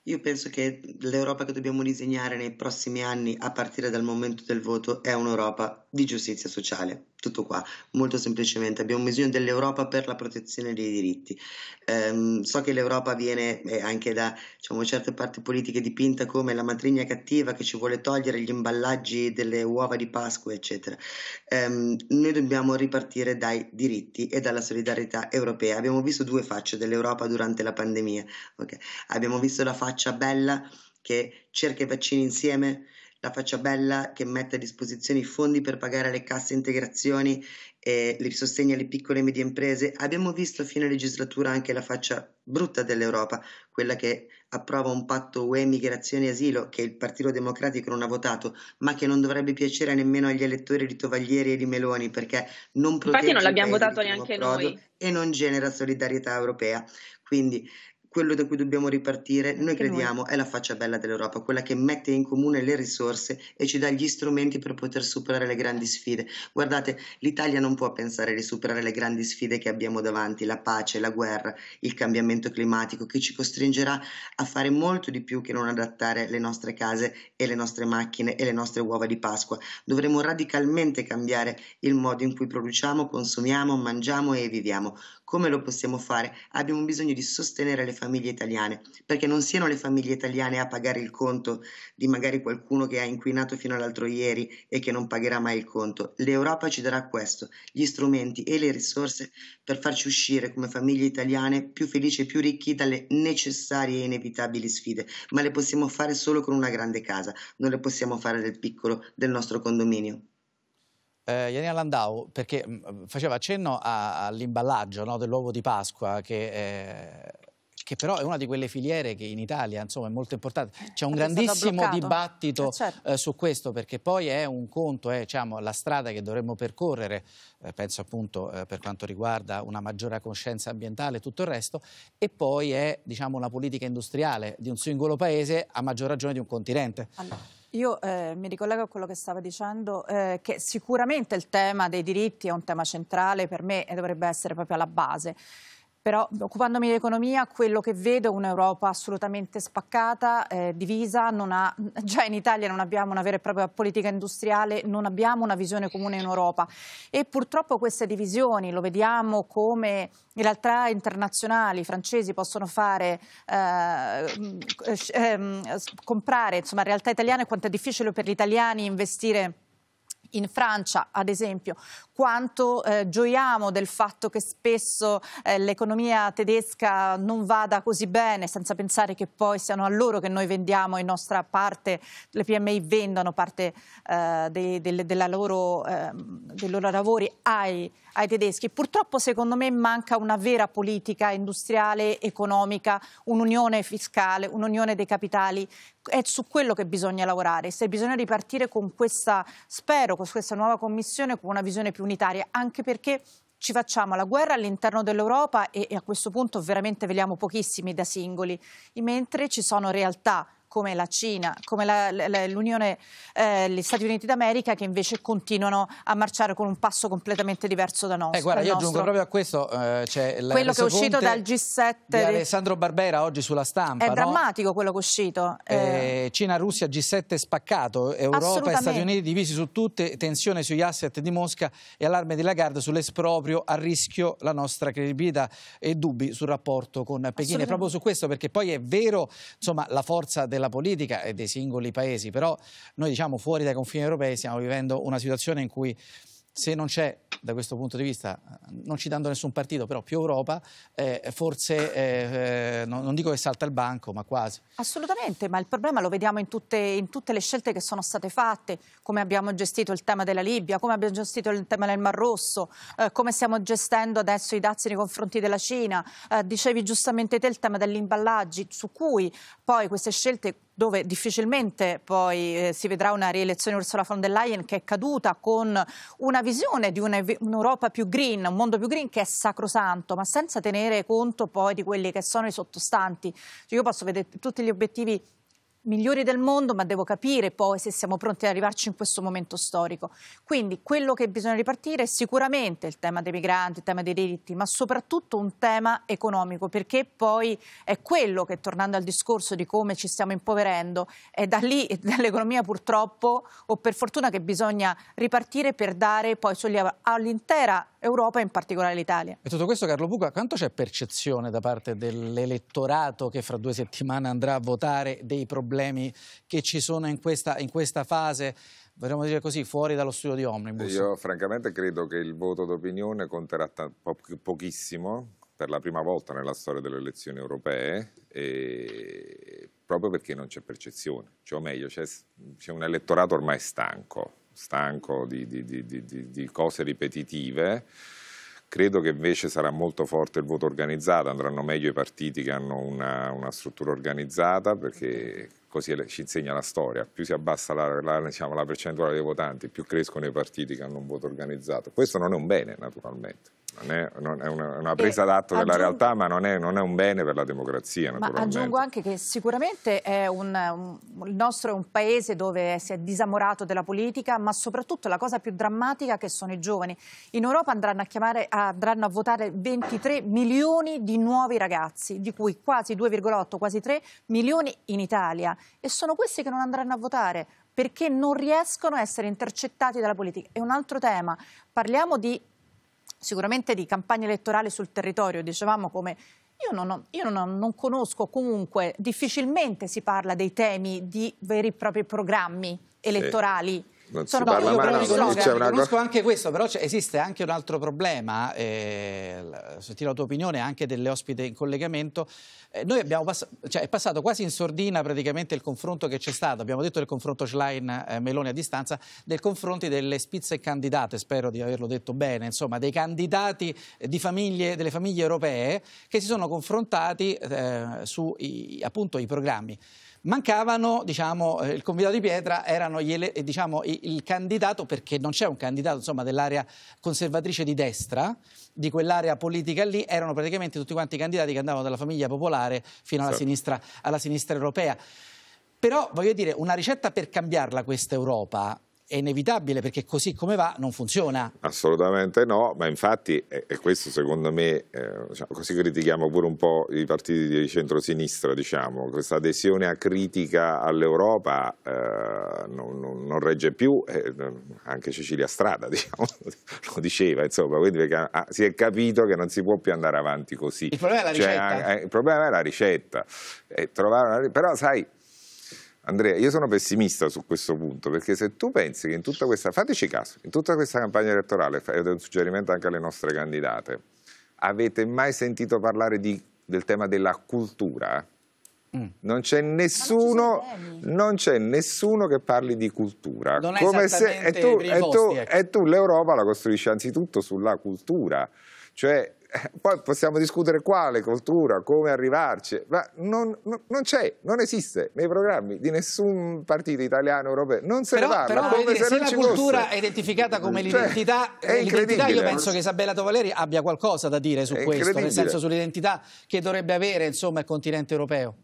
Io penso che l'Europa che dobbiamo disegnare nei prossimi anni, a partire dal momento del voto, è un'Europa di giustizia sociale. Tutto qua, molto semplicemente. Abbiamo bisogno dell'Europa per la protezione dei diritti. Ehm, so che l'Europa viene eh, anche da diciamo, certe parti politiche dipinta come la matrigna cattiva che ci vuole togliere gli imballaggi delle uova di Pasqua, eccetera. Ehm, noi dobbiamo ripartire dai diritti e dalla solidarietà europea. Abbiamo visto due facce dell'Europa durante la pandemia. Okay. Abbiamo visto la faccia bella che cerca i vaccini insieme la faccia bella che mette a disposizione i fondi per pagare le casse integrazioni e il sostegno alle piccole e medie imprese, abbiamo visto a fine legislatura anche la faccia brutta dell'Europa, quella che approva un patto UE migrazione e asilo che il Partito Democratico non ha votato, ma che non dovrebbe piacere nemmeno agli elettori di Tovaglieri e di Meloni perché non protegge Infatti non l'abbiamo votato neanche noi e non genera solidarietà europea. Quindi quello da cui dobbiamo ripartire, noi Anche crediamo, noi. è la faccia bella dell'Europa, quella che mette in comune le risorse e ci dà gli strumenti per poter superare le grandi sfide. Guardate, l'Italia non può pensare di superare le grandi sfide che abbiamo davanti, la pace, la guerra, il cambiamento climatico, che ci costringerà a fare molto di più che non adattare le nostre case e le nostre macchine e le nostre uova di Pasqua. Dovremo radicalmente cambiare il modo in cui produciamo, consumiamo, mangiamo e viviamo. Come lo possiamo fare? Abbiamo bisogno di sostenere le famiglie italiane, perché non siano le famiglie italiane a pagare il conto di magari qualcuno che ha inquinato fino all'altro ieri e che non pagherà mai il conto. L'Europa ci darà questo, gli strumenti e le risorse per farci uscire come famiglie italiane più felici e più ricchi dalle necessarie e inevitabili sfide, ma le possiamo fare solo con una grande casa, non le possiamo fare del piccolo del nostro condominio eh, Janina Landau, perché mm, faceva accenno all'imballaggio no, dell'uovo di Pasqua che... Eh, che però è una di quelle filiere che in Italia insomma, è molto importante. Eh, C'è un è grandissimo dibattito eh, certo. eh, su questo perché poi è un conto, è diciamo, la strada che dovremmo percorrere, eh, penso appunto eh, per quanto riguarda una maggiore coscienza ambientale e tutto il resto, e poi è diciamo, una politica industriale di un singolo paese a maggior ragione di un continente. Allora. Io eh, mi ricollego a quello che stava dicendo, eh, che sicuramente il tema dei diritti è un tema centrale, per me e dovrebbe essere proprio alla base. Però occupandomi di economia, quello che vedo è un'Europa assolutamente spaccata, eh, divisa, ha, già in Italia non abbiamo una vera e propria politica industriale, non abbiamo una visione comune in Europa e purtroppo queste divisioni, lo vediamo come in realtà internazionali, i francesi possono fare, eh, mm, eh, mm, comprare insomma, realtà italiana e quanto è difficile per gli italiani investire in Francia, ad esempio, quanto eh, gioiamo del fatto che spesso eh, l'economia tedesca non vada così bene, senza pensare che poi siano a loro che noi vendiamo in nostra parte, le PMI vendono parte eh, dei, dei, loro, ehm, dei, loro, lavori ai, ai tedeschi. Purtroppo secondo me manca una vera politica industriale, economica, un'unione fiscale, un'unione dei capitali è su quello che bisogna lavorare. Se bisogna ripartire con questa, spero, con questa nuova commissione, con una visione più unitaria, anche perché ci facciamo la guerra all'interno dell'Europa e, e, a questo punto veramente vediamo pochissimi da singoli, mentre ci sono realtà come la Cina, come l'Unione, eh, gli Stati Uniti d'America che invece continuano a marciare con un passo completamente diverso da eh, nostro. Eh, guarda, io nostro. aggiungo proprio a questo, eh, c'è cioè quello che è uscito dal G7 di Alessandro Barbera oggi sulla stampa. È no? drammatico quello che è uscito. Eh, eh Cina, Russia, G7 spaccato, Europa e Stati Uniti divisi su tutte, tensione sugli asset di Mosca e allarme di Lagarde sull'esproprio a rischio la nostra credibilità e dubbi sul rapporto con Pechino. E proprio su questo, perché poi è vero insomma, la forza della della politica e dei singoli paesi, però noi diciamo fuori dai confini europei stiamo vivendo una situazione in cui se non c'è da questo punto di vista, non ci dando nessun partito, però più Europa, eh, forse eh, eh, non, non, dico che salta il banco, ma quasi. Assolutamente, ma il problema lo vediamo in tutte, in tutte, le scelte che sono state fatte, come abbiamo gestito il tema della Libia, come abbiamo gestito il tema del Mar Rosso, eh, come stiamo gestendo adesso i dazi nei confronti della Cina, eh, dicevi giustamente te il tema degli imballaggi, su cui poi queste scelte dove difficilmente poi eh, si vedrà una rielezione Ursula von der Leyen che è caduta con una visione di un'Europa un più green, un mondo più green che è sacrosanto, ma senza tenere conto poi di quelli che sono i sottostanti. Cioè io posso vedere tutti gli obiettivi migliori del mondo, ma devo capire poi se siamo pronti ad arrivarci in questo momento storico. Quindi quello che bisogna ripartire è sicuramente il tema dei migranti, il tema dei diritti, ma soprattutto un tema economico, perché poi è quello che, tornando al discorso di come ci stiamo impoverendo, è da lì, dall'economia purtroppo o per fortuna che bisogna ripartire per dare poi sollievo all'intera Europa e in particolare l'Italia. E tutto questo, Carlo Buca, quanto c'è percezione da parte dell'elettorato che fra due settimane andrà a votare dei problemi che ci sono in questa, in questa fase? Vorremmo dire così, fuori dallo studio di Omnibus. Io francamente credo che il voto d'opinione conterà po pochissimo, per la prima volta nella storia delle elezioni europee proprio perché non c'è percezione, cioè, o meglio c'è un elettorato ormai stanco stanco di, di, di, di cose ripetitive. Credo che invece sarà molto forte il voto organizzato, andranno meglio i partiti che hanno una, una struttura organizzata perché così ci insegna la storia, più si abbassa la, la, diciamo, la percentuale dei votanti, più crescono i partiti che hanno un voto organizzato. Questo non è un bene naturalmente. È, è, una, presa d'atto della realtà, ma non è, non è, un bene per la democrazia. Ma aggiungo anche che sicuramente un, un, il nostro è un paese dove si è disamorato della politica, ma soprattutto la cosa più drammatica che sono i giovani. In Europa andranno a, chiamare, andranno a votare 23 milioni di nuovi ragazzi, di cui quasi 2,8, quasi 3 milioni in Italia. E sono questi che non andranno a votare perché non riescono a essere intercettati dalla politica. È un altro tema. Parliamo di sicuramente di campagna elettorale sul territorio, dicevamo come io, non, ho, io non, ho, non, conosco comunque, difficilmente si parla dei temi di veri e propri programmi elettorali. Sì non so, si no, parla mai, no, no, c'è una anche questo, però esiste anche un altro problema, eh, sentire la tua opinione anche delle ospite in collegamento. Eh, noi abbiamo pass cioè, è passato quasi in sordina praticamente il confronto che c'è stato, abbiamo detto del confronto Schlein-Meloni eh, a distanza, del confronto delle spizze candidate, spero di averlo detto bene, insomma, dei candidati famiglie, delle famiglie europee che si sono confrontati eh, sui programmi. Mancavano, diciamo, eh, il convitato di pietra erano gli, eh, diciamo, il candidato, perché non c'è un candidato insomma, dell'area conservatrice di destra, di quell'area politica lì, erano praticamente tutti quanti i candidati che andavano dalla famiglia popolare fino alla, certo. sinistra, alla sinistra europea. Però, voglio dire, una ricetta per cambiarla questa Europa è inevitabile perché così come va non funziona. Assolutamente no, ma infatti e questo secondo me, eh, diciamo, così critichiamo pure un po' i partiti di centrosinistra, diciamo, questa adesione a critica all'Europa eh, non, non, non, regge più, eh, anche Cecilia Strada diciamo, lo diceva, insomma, quindi perché, ah, si è capito che non si può più andare avanti così. Il problema è la cioè, ricetta. Cioè, il problema è la ricetta, eh, trovare una, però sai Andrea, io sono pessimista su questo punto, perché se tu pensi che in tutta questa, fateci caso, in tutta questa campagna elettorale, ed è un suggerimento anche alle nostre candidate, avete mai sentito parlare di, del tema della cultura? Mm. Non c'è nessuno, nessuno, che parli di cultura. Non Come se, e tu, tu, ecco. tu l'Europa la costruisci anzitutto sulla cultura. Cioè, eh, poi possiamo discutere quale cultura, come arrivarci, ma non, non c'è, non esiste nei programmi di nessun partito italiano europeo, non se però, ne parla. Però, come se, se la cultura fosse. è identificata come cioè, l'identità, cioè, l'identità io penso che Isabella Tovaleri abbia qualcosa da dire su questo, nel senso sull'identità che dovrebbe avere insomma, il continente europeo.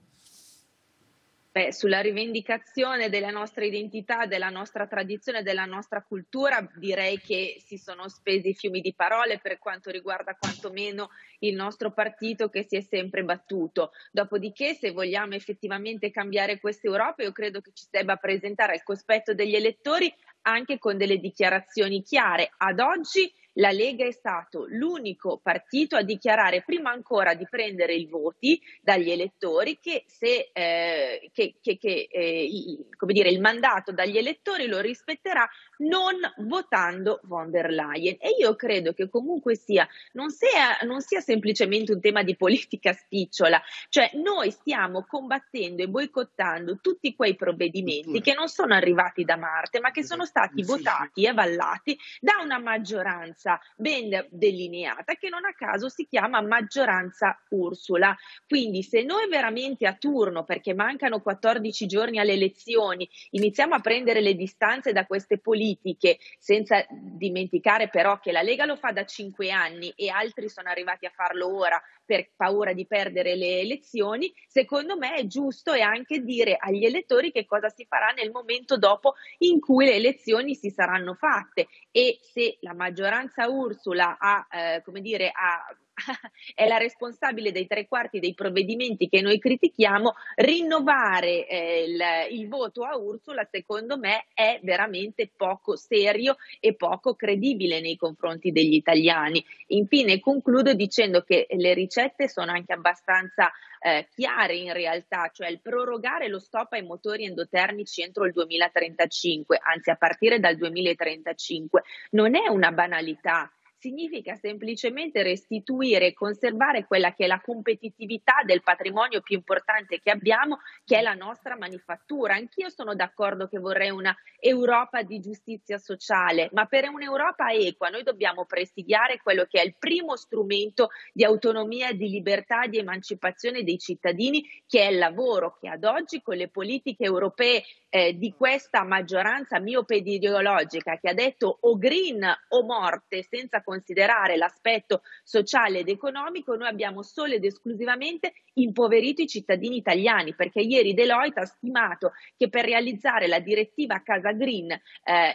Beh, sulla rivendicazione della nostra identità, della nostra tradizione, della nostra cultura, direi che si sono spesi fiumi di parole per quanto riguarda quantomeno il nostro partito che si è sempre battuto. Dopodiché, se vogliamo effettivamente cambiare questa Europa, io credo che ci si debba presentare al cospetto degli elettori anche con delle dichiarazioni chiare. Ad oggi la Lega è stato l'unico partito a dichiarare prima ancora di prendere i voti dagli elettori che, se, eh, che, che, che eh, il, dire, il mandato dagli elettori lo rispetterà non votando von der Leyen. E io credo che comunque sia, non sia, non sia semplicemente un tema di politica spicciola, cioè noi stiamo combattendo e boicottando tutti quei provvedimenti che non sono arrivati da Marte, ma che sono stati votati e avallati da una maggioranza ben delineata che non a caso si chiama maggioranza Ursula. Quindi se noi veramente a turno, perché mancano 14 giorni alle elezioni, iniziamo a prendere le distanze da queste politiche, politiche, senza dimenticare però che la Lega lo fa da cinque anni e altri sono arrivati a farlo ora per paura di perdere le elezioni, secondo me è giusto e anche dire agli elettori che cosa si farà nel momento dopo in cui le elezioni si saranno fatte e se la maggioranza Ursula ha, eh, come dire, ha è la responsabile dei tre quarti dei provvedimenti che noi critichiamo, rinnovare eh, il, il, voto a Ursula secondo me è veramente poco serio e poco credibile nei confronti degli italiani. Infine concludo dicendo che le ricette sono anche abbastanza eh, chiare in realtà, cioè il prorogare lo stop ai motori endotermici entro il 2035, anzi a partire dal 2035, non è una banalità significa semplicemente restituire e conservare quella che è la competitività del patrimonio più importante che abbiamo, che è la nostra manifattura. Anch'io sono d'accordo che vorrei una Europa di giustizia sociale, ma per un'Europa equa noi dobbiamo presidiare quello che è il primo strumento di autonomia, di libertà, di emancipazione dei cittadini, che è il lavoro, che ad oggi con le politiche europee eh, di questa maggioranza miope ideologica che ha detto o green o morte senza considerare l'aspetto sociale ed economico, noi abbiamo solo ed esclusivamente impoverito i cittadini italiani, perché ieri Deloitte ha stimato che per realizzare la direttiva Casa Green eh,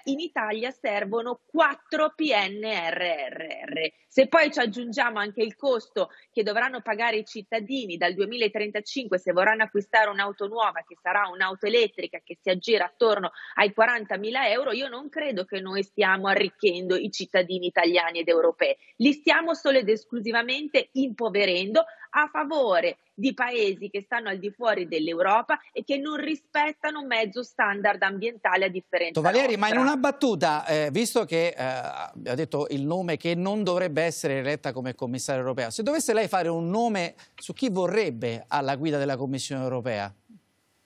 in Italia servono 4 PNRR. Se poi ci aggiungiamo anche il costo che dovranno pagare i cittadini dal 2035 se vorranno acquistare un'auto nuova, che sarà un'auto elettrica che si aggira attorno ai 40.000 euro, io non credo che noi stiamo arricchendo i cittadini italiani ed europei, li stiamo solo ed esclusivamente impoverendo a favore di paesi che stanno al di fuori dell'Europa e che non rispettano mezzo standard ambientale a differenza Valeri, nostra. ma in una battuta, eh, visto che eh, ha detto il nome che non dovrebbe essere eletta come commissario europeo, se dovesse lei fare un nome su chi vorrebbe alla guida della Commissione europea?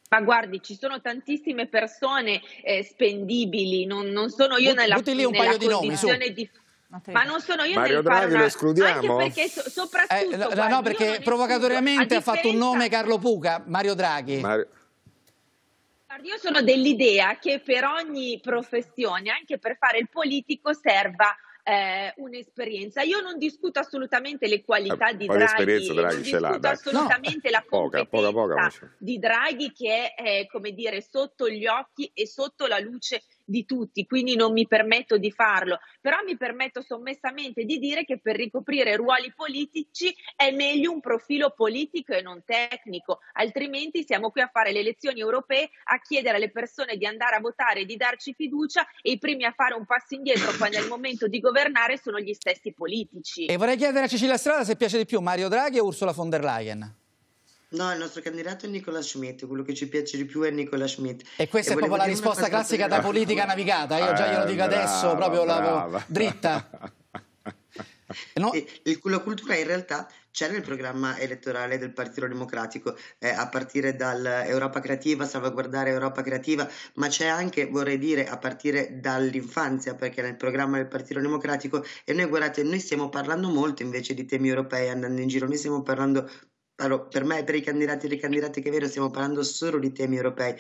Ma guardi, ci sono tantissime persone eh, spendibili, non, non, sono io nella, lì un nella paio di nomi, su. di ma non sono io Mario Draghi una... lo escludiamo? Anche perché so, soprattutto... Eh, no, guardi, no, perché provocatoriamente ha fatto un nome Carlo Puca, Mario Draghi. Mario... Io sono dell'idea che per ogni professione, anche per fare il politico, serva eh, un'esperienza. Io non discuto assolutamente le qualità eh, di Draghi, Draghi non discuto là, assolutamente no. la competenza poca, poca, di Draghi che è, eh, come dire, sotto gli occhi e sotto la luce di tutti, quindi non mi permetto di farlo, però mi permetto sommessamente di dire che per ricoprire ruoli politici è meglio un profilo politico e non tecnico, altrimenti siamo qui a fare le elezioni europee, a chiedere alle persone di andare a votare, di darci fiducia e i primi a fare un passo indietro quando è il momento di governare sono gli stessi politici. E vorrei chiedere a Cecilia Strada se piace di più Mario Draghi o Ursula von der Leyen. No, il nostro candidato è Nicola Schmidt, quello che ci piace di più è Nicola Schmidt. E questa e è proprio la risposta classica da politica brava. navigata, io già glielo eh, dico brava, adesso, proprio la dritta. no. la cultura in realtà c'è nel programma elettorale del Partito Democratico, eh, a partire dall'Europa creativa, salvaguardare Europa creativa, ma c'è anche, vorrei dire, a partire dall'infanzia, perché nel programma del Partito Democratico e noi guardate, noi stiamo parlando molto invece di temi europei andando in giro, noi stiamo parlando allora, per me, per i candidati e le candidate che vedo, stiamo parlando solo di temi europei.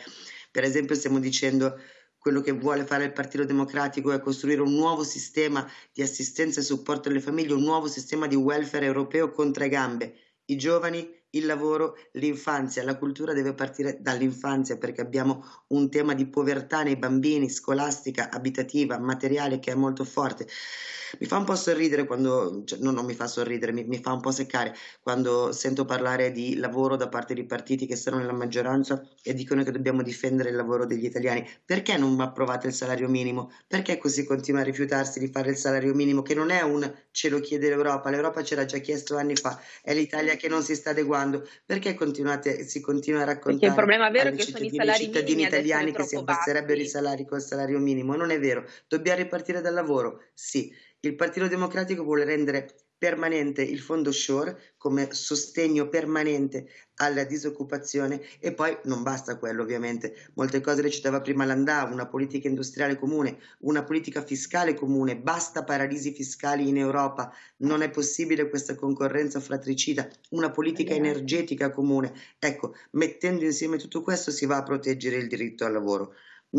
Per esempio, stiamo dicendo quello che vuole fare il Partito Democratico è costruire un nuovo sistema di assistenza e supporto alle famiglie, un nuovo sistema di welfare europeo con tre gambe, i giovani, il lavoro, l'infanzia. La cultura deve partire dall'infanzia perché abbiamo un tema di povertà nei bambini, scolastica, abitativa, materiale che è molto forte. Mi fa un po' sorridere quando, cioè, no, non mi fa sorridere, mi, mi fa un po' seccare quando sento parlare di lavoro da parte di partiti che sono nella maggioranza e dicono che dobbiamo difendere il lavoro degli italiani. Perché non approvate il salario minimo? Perché così continua a rifiutarsi di fare il salario minimo che non è un ce lo chiede l'Europa, l'Europa ce l'ha già chiesto anni fa, è l'Italia che non si sta adeguando raccontando, perché si continua a raccontare? Perché il problema vero che sono i salari cittadini italiani che si abbasserebbero i salari col salario minimo, non è vero, dobbiamo ripartire dal lavoro, sì. Il Partito Democratico vuole rendere permanente il fondo SURE come sostegno permanente alla disoccupazione e poi non basta quello ovviamente, molte cose le citava prima Landau, una politica industriale comune, una politica fiscale comune, basta paradisi fiscali in Europa, non è possibile questa concorrenza fratricida, una politica energetica comune, ecco, mettendo insieme tutto questo si va a proteggere il diritto al lavoro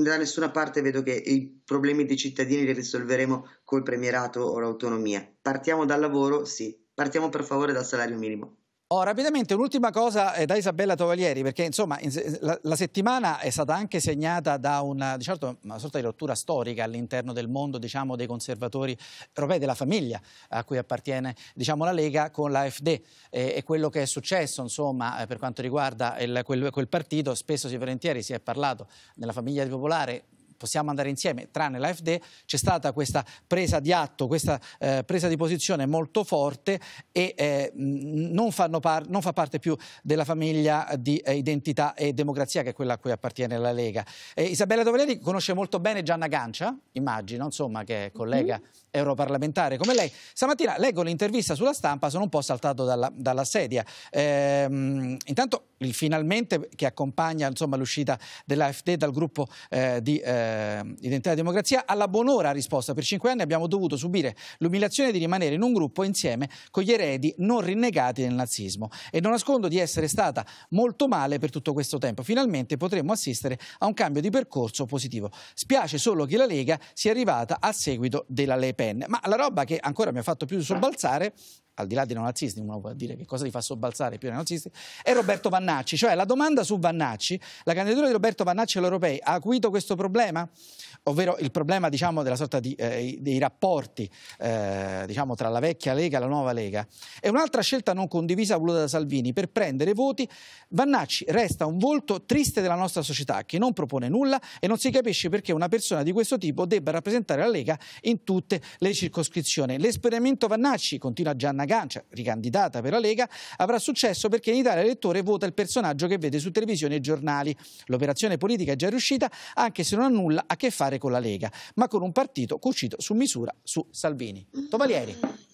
da nessuna parte vedo che i problemi dei cittadini li risolveremo col premierato o l'autonomia. Partiamo dal lavoro, sì, partiamo per favore dal salario minimo. Oh, rapidamente un'ultima cosa eh, da Isabella Tovalieri, perché insomma la, settimana è stata anche segnata da una, diciamo, certo, una sorta di rottura storica all'interno del mondo diciamo, dei conservatori europei, della famiglia a cui appartiene diciamo, la Lega con l'AFD e, e, quello che è successo insomma, eh, per quanto riguarda il, quel, quel, partito, spesso si volentieri si è parlato nella famiglia di popolare possiamo andare insieme, tranne l'AFD, c'è stata questa presa di atto, questa eh, presa di posizione molto forte e eh, non, par- non, fa parte più della famiglia di eh, identità e democrazia che è quella a cui appartiene la Lega. Eh, Isabella Dovaleri conosce molto bene Gianna Gancia, immagino, insomma, che è collega mm-hmm europarlamentare come lei. Stamattina leggo l'intervista sulla stampa, sono un po' saltato dalla, dalla sedia. Ehm, intanto il finalmente che accompagna l'uscita dell'AFD dal gruppo eh, di eh, Identità e Democrazia alla buon'ora risposta. Per cinque anni abbiamo dovuto subire l'umiliazione di rimanere in un gruppo insieme con gli eredi non rinnegati del nazismo. E non nascondo di essere stata molto male per tutto questo tempo. Finalmente potremmo assistere a un cambio di percorso positivo. Spiace solo che la Lega sia arrivata a seguito della Lega penne, ma la roba che ancora mi ha fatto più sobbalzare al di là dei neonazisti, uno può dire che cosa ti fa sobbalzare più i neonazisti, è Roberto Vannacci. Cioè la domanda su Vannacci, la candidatura di Roberto Vannacci all'Europei ha acuito questo problema? Ovvero il problema diciamo, della sorta di, eh, dei rapporti eh, diciamo, tra la vecchia Lega e la nuova Lega. È un'altra scelta non condivisa voluta da Salvini per prendere voti. Vannacci resta un volto triste della nostra società che non propone nulla e non si capisce perché una persona di questo tipo debba rappresentare la Lega in tutte le circoscrizioni. L'esperimento Vannacci, continua Gianna Gancia, cioè, ricandidata per la Lega, avrà successo perché in Italia l'elettore vota il personaggio che vede su televisione e giornali. L'operazione politica è già riuscita, anche se non ha nulla a che fare con la Lega, ma con un partito cucito su misura su Salvini. Tovalieri.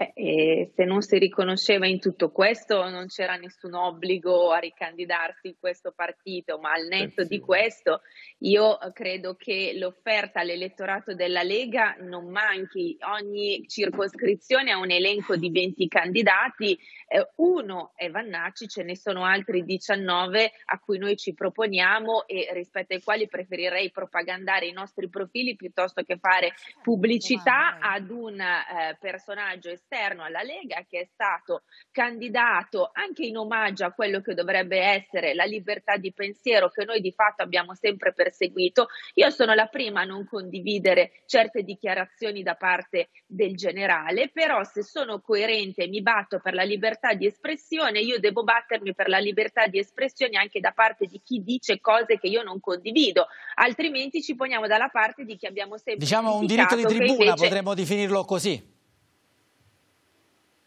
Beh, e se non si riconosceva in tutto questo, non c'era nessun obbligo a ricandidarsi in questo partito, ma al netto di questo, io eh, credo che l'offerta all'elettorato della Lega non manchi. Ogni circoscrizione ha un elenco di 20 candidati, eh, uno è Vannacci, ce ne sono altri 19 a cui noi ci proponiamo e rispetto ai quali preferirei propagandare i nostri profili piuttosto che fare pubblicità ad un eh, personaggio esterno esterno alla Lega che è stato candidato anche in omaggio a quello che dovrebbe essere la libertà di pensiero che noi di fatto abbiamo sempre perseguito. Io sono la prima a non condividere certe dichiarazioni da parte del generale, però se sono coerente e mi batto per la libertà di espressione, io devo battermi per la libertà di espressione anche da parte di chi dice cose che io non condivido, altrimenti ci poniamo dalla parte di chi abbiamo sempre Diciamo un diritto di tribuna, invece... potremmo definirlo così.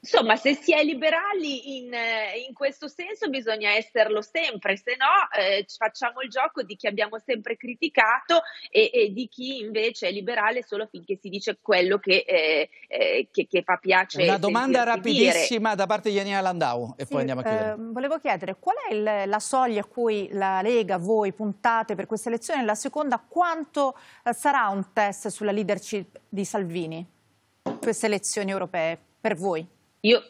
Insomma, se si è liberali in, eh, in questo senso bisogna esserlo sempre, se no eh, facciamo il gioco di chi abbiamo sempre criticato e, e, di chi invece è liberale solo finché si dice quello che, eh, eh, che, che fa piacere. Una domanda rapidissima dire. da parte di Janina Landau e sì, poi andiamo a chiudere. Ehm, volevo chiedere qual è il, la soglia a cui la Lega, voi puntate per questa elezione? La seconda, quanto eh, sarà un test sulla leadership di Salvini? Queste elezioni europee per voi? Io,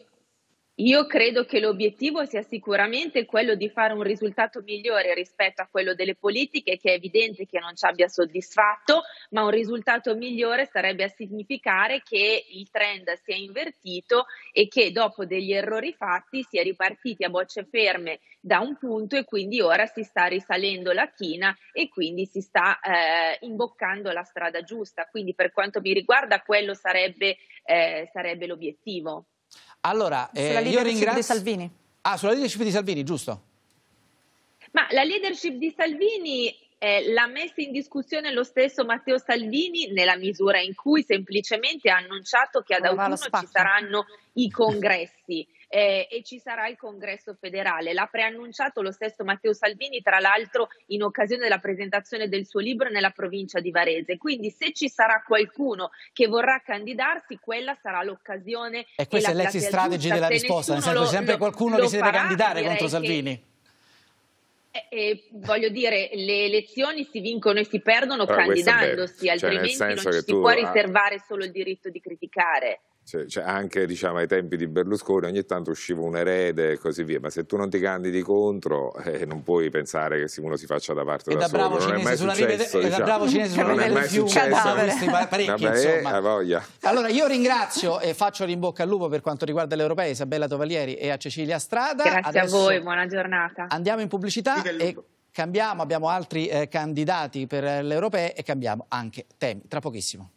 io credo che l'obiettivo sia sicuramente quello di fare un risultato migliore rispetto a quello delle politiche, che è evidente che non ci abbia soddisfatto, ma un risultato migliore sarebbe a significare che il trend si è invertito e che dopo degli errori fatti si è ripartiti a bocce ferme da un punto e quindi ora si sta risalendo la china e quindi si sta eh, imboccando la strada giusta. Quindi per quanto mi riguarda quello sarebbe, eh, sarebbe l'obiettivo. Allora, eh, io ringrazio... di Salvini. Ah, sulla leadership di Salvini, giusto? Ma la leadership di Salvini eh, l'ha messa in discussione lo stesso Matteo Salvini nella misura in cui semplicemente ha annunciato che ad autunno ci saranno i congressi. eh, e ci sarà il congresso federale. L'ha preannunciato lo stesso Matteo Salvini, tra l'altro in occasione della presentazione del suo libro nella provincia di Varese. Quindi se ci sarà qualcuno che vorrà candidarsi, quella sarà l'occasione. E questa è l'ex strategy della risposta, nel senso sempre qualcuno che si deve candidare contro Salvini. Che... Eh, eh, voglio dire, le elezioni si vincono e si perdono allora, candidandosi, cioè, altrimenti non ci si può ha... riservare solo il diritto di criticare cioè, cioè anche diciamo, ai tempi di Berlusconi ogni tanto usciva un erede e così via, ma se tu non ti candidi contro eh, non puoi pensare che uno si faccia da parte e da, da solo, non è mai successo. Rive, diciamo. bravo cinese sulla riva del fiume, parecchi insomma. Voglia. Allora io ringrazio e faccio l'imbocca al lupo per quanto riguarda l'Europa Isabella Tovalieri e a Cecilia Strada. Grazie Adesso a voi, buona giornata. Andiamo in pubblicità e cambiamo, abbiamo altri eh, candidati per l'Europa e cambiamo anche temi. Tra pochissimo.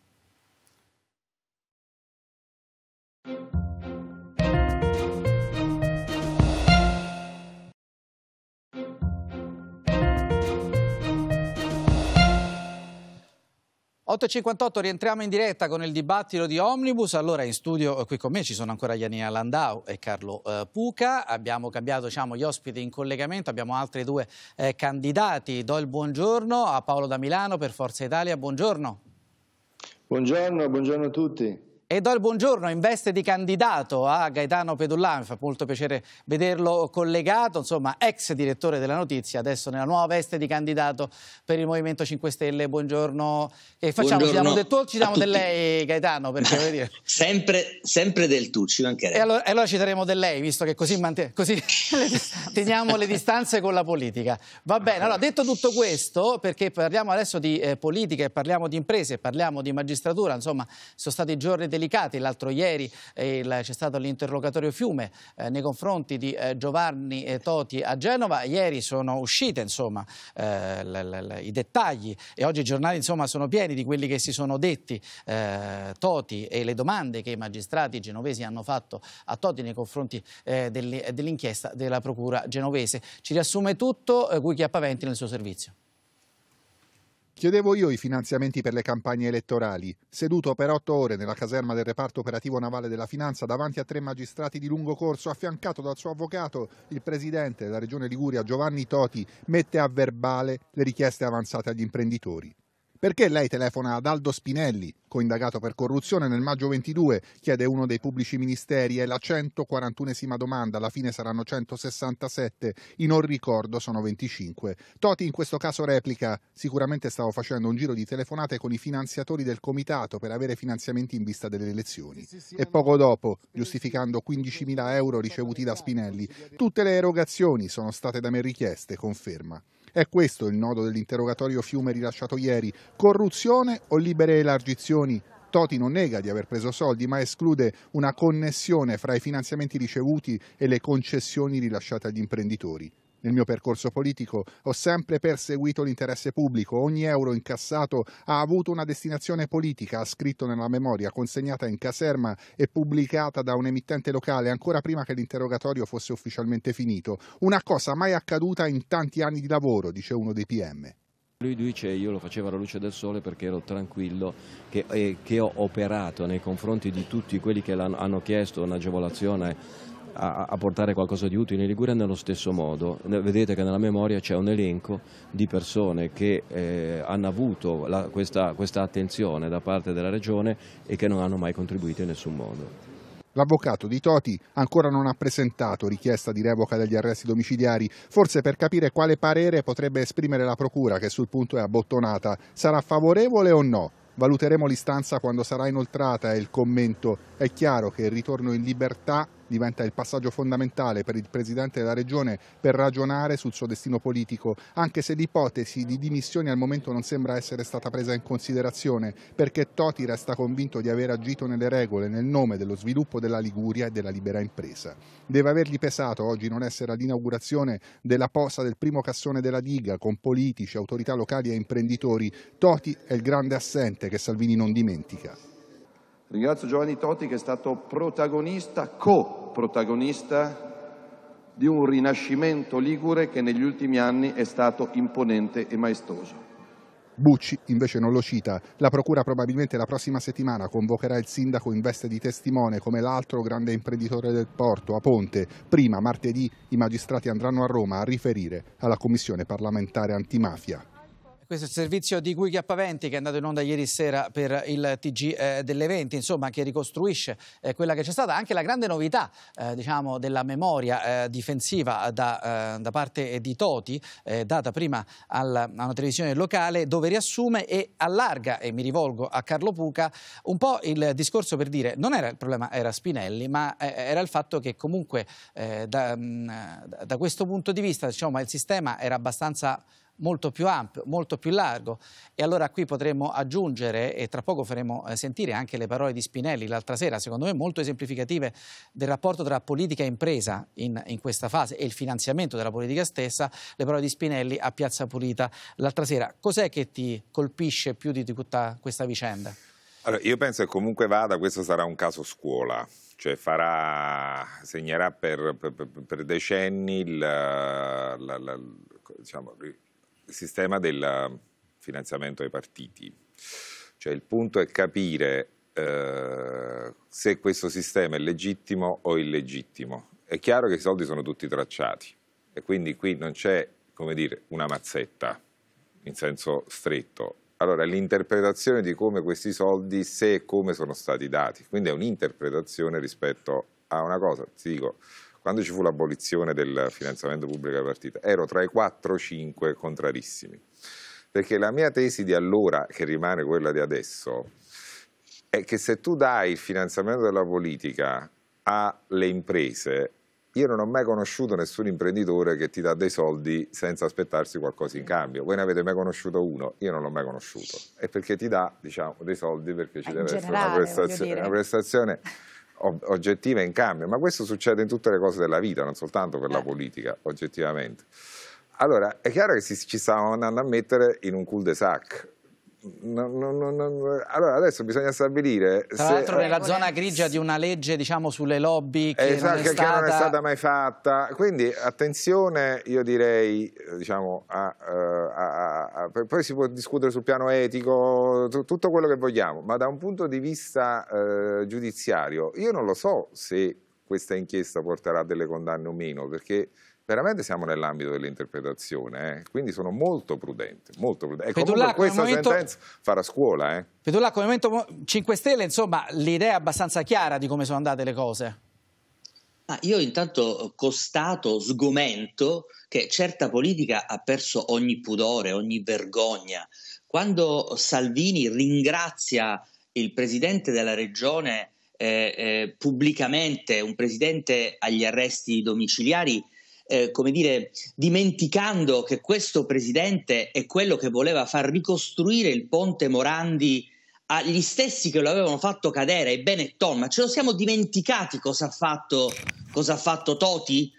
8.58 rientriamo in diretta con il dibattito di Omnibus, allora in studio eh, qui con me ci sono ancora Janina Landau e Carlo eh, Puca, abbiamo cambiato diciamo, gli ospiti in collegamento, abbiamo altri due eh, candidati, do il buongiorno a Paolo da Milano per Forza Italia, buongiorno. Buongiorno, buongiorno a tutti. E do il buongiorno in veste di candidato a Gaetano Pedullà, mi fa molto piacere vederlo collegato, insomma ex direttore della notizia, adesso nella nuova veste di candidato per il Movimento 5 Stelle. Buongiorno. E facciamo, buongiorno ci diamo del tuo o ci diamo del lei Gaetano? Perché, dire... sempre, sempre, del tu, ci mancherebbe. E allora, allora, ci daremo del lei, visto che così, così le teniamo le distanze con la politica. Va bene, allora detto tutto questo, perché parliamo adesso di eh, politica e parliamo di imprese, parliamo di magistratura, insomma sono stati giorni di delicati. L'altro ieri eh, c'è stato l'interrogatorio Fiume eh, nei confronti di eh, Giovanni eh, Toti a Genova. Ieri sono uscite insomma, eh, i dettagli e oggi i giornali insomma, sono pieni di quelli che si sono detti eh, Toti e le domande che i magistrati genovesi hanno fatto a Toti nei confronti dell'inchiesta della Procura genovese. Ci riassume tutto Gui Chiappaventi nel suo servizio. Chiedevo io i finanziamenti per le campagne elettorali, seduto per otto ore nella caserma del reparto operativo navale della Finanza davanti a tre magistrati di lungo corso, affiancato dal suo avvocato, il presidente della regione Liguria Giovanni Toti mette a verbale le richieste avanzate agli imprenditori. Perché lei telefona ad Aldo Spinelli, coindagato per corruzione nel maggio 22, chiede uno dei pubblici ministeri, è la 141esima domanda, alla fine saranno 167, in non ricordo sono 25. Toti in questo caso replica, sicuramente stavo facendo un giro di telefonate con i finanziatori del comitato per avere finanziamenti in vista delle elezioni. E poco dopo, giustificando 15.000 euro ricevuti da Spinelli, tutte le erogazioni sono state da me richieste, conferma. È questo il nodo dell'interrogatorio Fiume rilasciato ieri. Corruzione o libere elargizioni? Toti non nega di aver preso soldi, ma esclude una connessione fra i finanziamenti ricevuti e le concessioni rilasciate agli imprenditori. Nel mio percorso politico ho sempre perseguito l'interesse pubblico, ogni euro incassato ha avuto una destinazione politica, ha scritto nella memoria, consegnata in caserma e pubblicata da un emittente locale ancora prima che l'interrogatorio fosse ufficialmente finito. Una cosa mai accaduta in tanti anni di lavoro, dice uno dei PM. Lui dice io lo facevo alla luce del sole perché ero tranquillo che, eh, che ho operato nei confronti di tutti quelli che hanno chiesto un'agevolazione a, a, portare qualcosa di utile in Liguria nello stesso modo. Vedete che nella memoria c'è un elenco di persone che eh, hanno avuto la, questa, questa attenzione da parte della Regione e che non hanno mai contribuito in nessun modo. L'avvocato di Toti ancora non ha presentato richiesta di revoca degli arresti domiciliari, forse per capire quale parere potrebbe esprimere la Procura che sul punto è abbottonata. Sarà favorevole o no? Valuteremo l'istanza quando sarà inoltrata e il commento. È chiaro che il ritorno in libertà diventa il passaggio fondamentale per il Presidente della Regione per ragionare sul suo destino politico, anche se l'ipotesi di dimissioni al momento non sembra essere stata presa in considerazione, perché Toti resta convinto di aver agito nelle regole, nel nome dello sviluppo della Liguria e della libera impresa. Deve avergli pesato oggi non essere all'inaugurazione della posa del primo cassone della diga con politici, autorità locali e imprenditori. Toti è il grande assente che Salvini non dimentica. Ringrazio Giovanni Totti che è stato protagonista, co-protagonista di un rinascimento ligure che negli ultimi anni è stato imponente e maestoso. Bucci invece non lo cita. La Procura probabilmente la prossima settimana convocherà il sindaco in veste di testimone come l'altro grande imprenditore del porto, a Ponte. Prima, martedì, i magistrati andranno a Roma a riferire alla Commissione parlamentare antimafia. Questo è il servizio di Guiglia Paventi che è andato in onda ieri sera per il TG eh, delle insomma, che ricostruisce eh, quella che c'è stata, anche la grande novità eh, diciamo, della memoria eh, difensiva da, eh, da, parte di Toti, eh, data prima alla, a una televisione locale, dove riassume e allarga, e mi rivolgo a Carlo Puca, un po' il discorso per dire non era il problema, era Spinelli, ma era il fatto che comunque mm, da, da, questo punto di vista diciamo, il sistema era abbastanza molto più ampio, molto più largo e allora qui potremmo aggiungere e tra poco faremo eh, sentire anche le parole di Spinelli l'altra sera, secondo me molto esemplificative del rapporto tra politica e impresa in, in questa fase e il finanziamento della politica stessa, le parole di Spinelli a Piazza Pulita l'altra sera. Cos'è che ti colpisce più di tutta questa vicenda? Allora, io penso che comunque vada, questo sarà un caso scuola, cioè farà, segnerà per, per, per decenni il, la, la, diciamo, il sistema del ehm, finanziamento ai partiti. Cioè il punto è capire eh, se questo sistema è legittimo o illegittimo. È chiaro che i soldi sono tutti tracciati e quindi qui non c'è una mazzetta in senso stretto. Allora l'interpretazione di come questi soldi, se e come sono stati dati, quindi è un'interpretazione rispetto a una cosa, ti dico, quando ci fu l'abolizione del finanziamento pubblico della partita, ero tra i 4 o 5 contrarissimi. Perché la mia tesi di allora, che rimane quella di adesso, è che se tu dai il finanziamento della politica alle imprese, io non ho mai conosciuto nessun imprenditore che ti dà dei soldi senza aspettarsi qualcosa in cambio. Voi ne avete mai conosciuto uno? Io non l'ho mai conosciuto. È perché ti dà diciamo, dei soldi perché ci eh, deve generale, essere una prestazione oggettive in cambio, ma questo succede in tutte le cose della vita, non soltanto per la certo. politica, oggettivamente. Allora, è chiaro che ci stavamo andando a mettere in un cul de sac, No, no, no, allora adesso bisogna stabilire. Tra l'altro nella eh, zona eh, grigia di una legge diciamo, sulle lobby che, eh, esatto, non, è che stata... non è stata mai fatta. Quindi attenzione, io direi, diciamo, a, a, a, poi si può discutere sul piano etico, tutto quello che vogliamo, ma da un punto di vista eh, giudiziario io non lo so se questa inchiesta porterà delle condanne o meno, perché veramente siamo nell'ambito dell'interpretazione, eh? quindi sono molto prudente, molto prudente. E Pedulla, questa momento... sentenza farà scuola. Eh? Pedulla, come Movimento 5 Stelle, insomma, l'idea è abbastanza chiara di come sono andate le cose. Ah, io intanto eh, constato, sgomento, che certa politica ha perso ogni pudore, ogni vergogna. Quando Salvini ringrazia il presidente della regione eh, eh, pubblicamente, un presidente agli arresti domiciliari, eh, come dire, dimenticando che questo presidente è quello che voleva far ricostruire il ponte Morandi agli stessi che lo avevano fatto cadere. Ebbene, Tom, ma ce lo siamo dimenticati cosa ha fatto, cosa ha fatto Toti?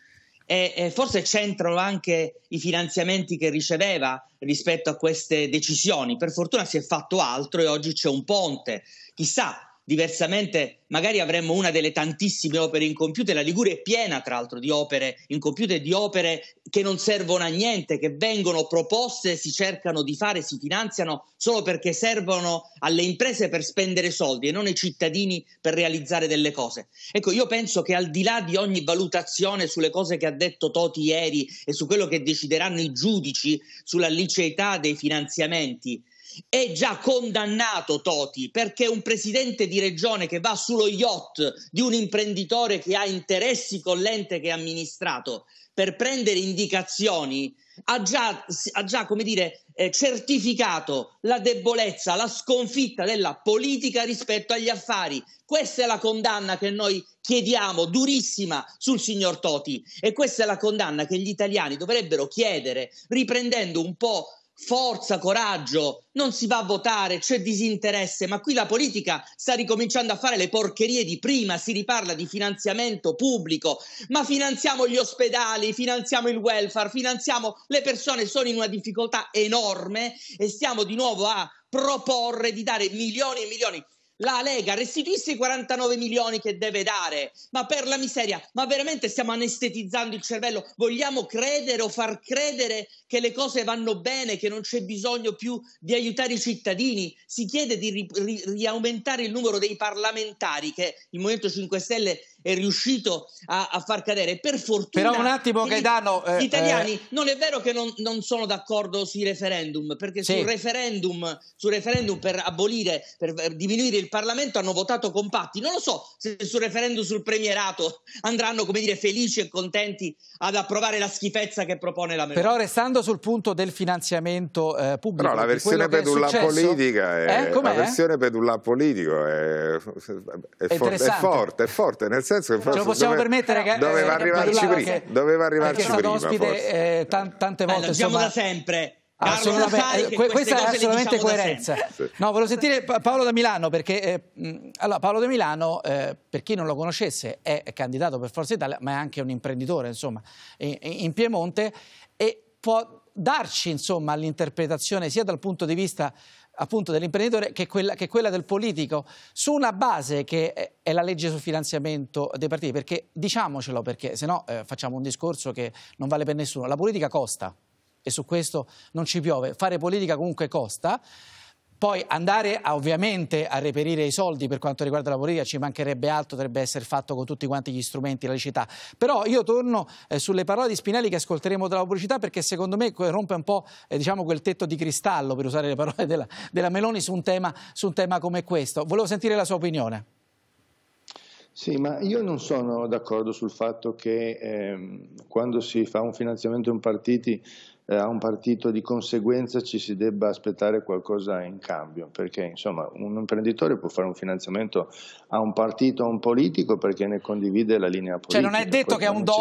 e forse c'entrano anche i finanziamenti che riceveva rispetto a queste decisioni. Per fortuna si è fatto altro e oggi c'è un ponte. Chissà, diversamente magari avremmo una delle tantissime opere incompiute, la Liguria è piena tra l'altro di opere incompiute, di opere che non servono a niente, che vengono proposte, si cercano di fare, si finanziano solo perché servono alle imprese per spendere soldi e non ai cittadini per realizzare delle cose. Ecco, io penso che al di là di ogni valutazione sulle cose che ha detto Toti ieri e su quello che decideranno i giudici sulla liceità dei finanziamenti, è già condannato Toti perché un presidente di regione che va sullo yacht di un imprenditore che ha interessi con l'ente che ha amministrato per prendere indicazioni ha già, ha già come dire, eh, certificato la debolezza, la sconfitta della politica rispetto agli affari. Questa è la condanna che noi chiediamo durissima sul signor Toti e questa è la condanna che gli italiani dovrebbero chiedere riprendendo un po' forza, coraggio, non si va a votare, c'è disinteresse, ma qui la politica sta ricominciando a fare le porcherie di prima, si riparla di finanziamento pubblico, ma finanziamo gli ospedali, finanziamo il welfare, finanziamo le persone sono in una difficoltà enorme e stiamo di nuovo a proporre di dare milioni e milioni la Lega restituisse i 49 milioni che deve dare. Ma per la miseria, ma veramente stiamo anestetizzando il cervello? Vogliamo credere o far credere che le cose vanno bene, che non c'è bisogno più di aiutare i cittadini? Si chiede di riaumentare ri- ri- il numero dei parlamentari che il Movimento 5 Stelle è riuscito a, a far cadere. Per fortuna, però un attimo, gli, Gaetano, eh, gli italiani eh, non è vero che non, non, sono d'accordo sui referendum perché sì. sul, referendum, sul referendum per abolire, per, per diminuire il Parlamento hanno votato compatti. Non lo so se sul referendum sul premierato andranno come dire felici e contenti ad approvare la schifezza che propone la Meloni. Però restando sul punto del finanziamento eh, pubblico, No, eh, la versione pedulla politica è, eh, la versione pedulla politico è, è, for- è forte, è forte nel senso senso che forse ce lo possiamo dove, permettere che doveva eh, arrivarci prima perché, doveva arrivarci perché prima, ospite eh, tan, tante volte diciamo ah, eh, insomma, da sempre Assolutamente, que- questa è assolutamente diciamo coerenza. No, volevo sentire Paolo da Milano perché eh, allora, Paolo da Milano, eh, per chi non lo conoscesse, è candidato per Forza Italia, ma è anche un imprenditore, insomma, in, in Piemonte e può darci, insomma, l'interpretazione sia dal punto di vista appunto dell'imprenditore che, che quella, del politico su una base che è la legge sul finanziamento dei partiti perché diciamocelo perché se no eh, facciamo un discorso che non vale per nessuno la politica costa e su questo non ci piove fare politica comunque costa poi andare a, ovviamente a reperire i soldi per quanto riguarda la politica ci mancherebbe altro, dovrebbe essere fatto con tutti quanti gli strumenti, la licità. Però io torno eh, sulle parole di Spinelli che ascolteremo dalla pubblicità perché secondo me rompe un po' eh, diciamo, quel tetto di cristallo, per usare le parole della, della Meloni, su un, tema, su un tema come questo. Volevo sentire la sua opinione. Sì, ma io non sono d'accordo sul fatto che ehm, quando si fa un finanziamento a un partito eh, a un partito di conseguenza ci si debba aspettare qualcosa in cambio, perché insomma un imprenditore può fare un finanziamento a un partito, a un politico, perché ne condivide la linea politica. Cioè non è detto che un do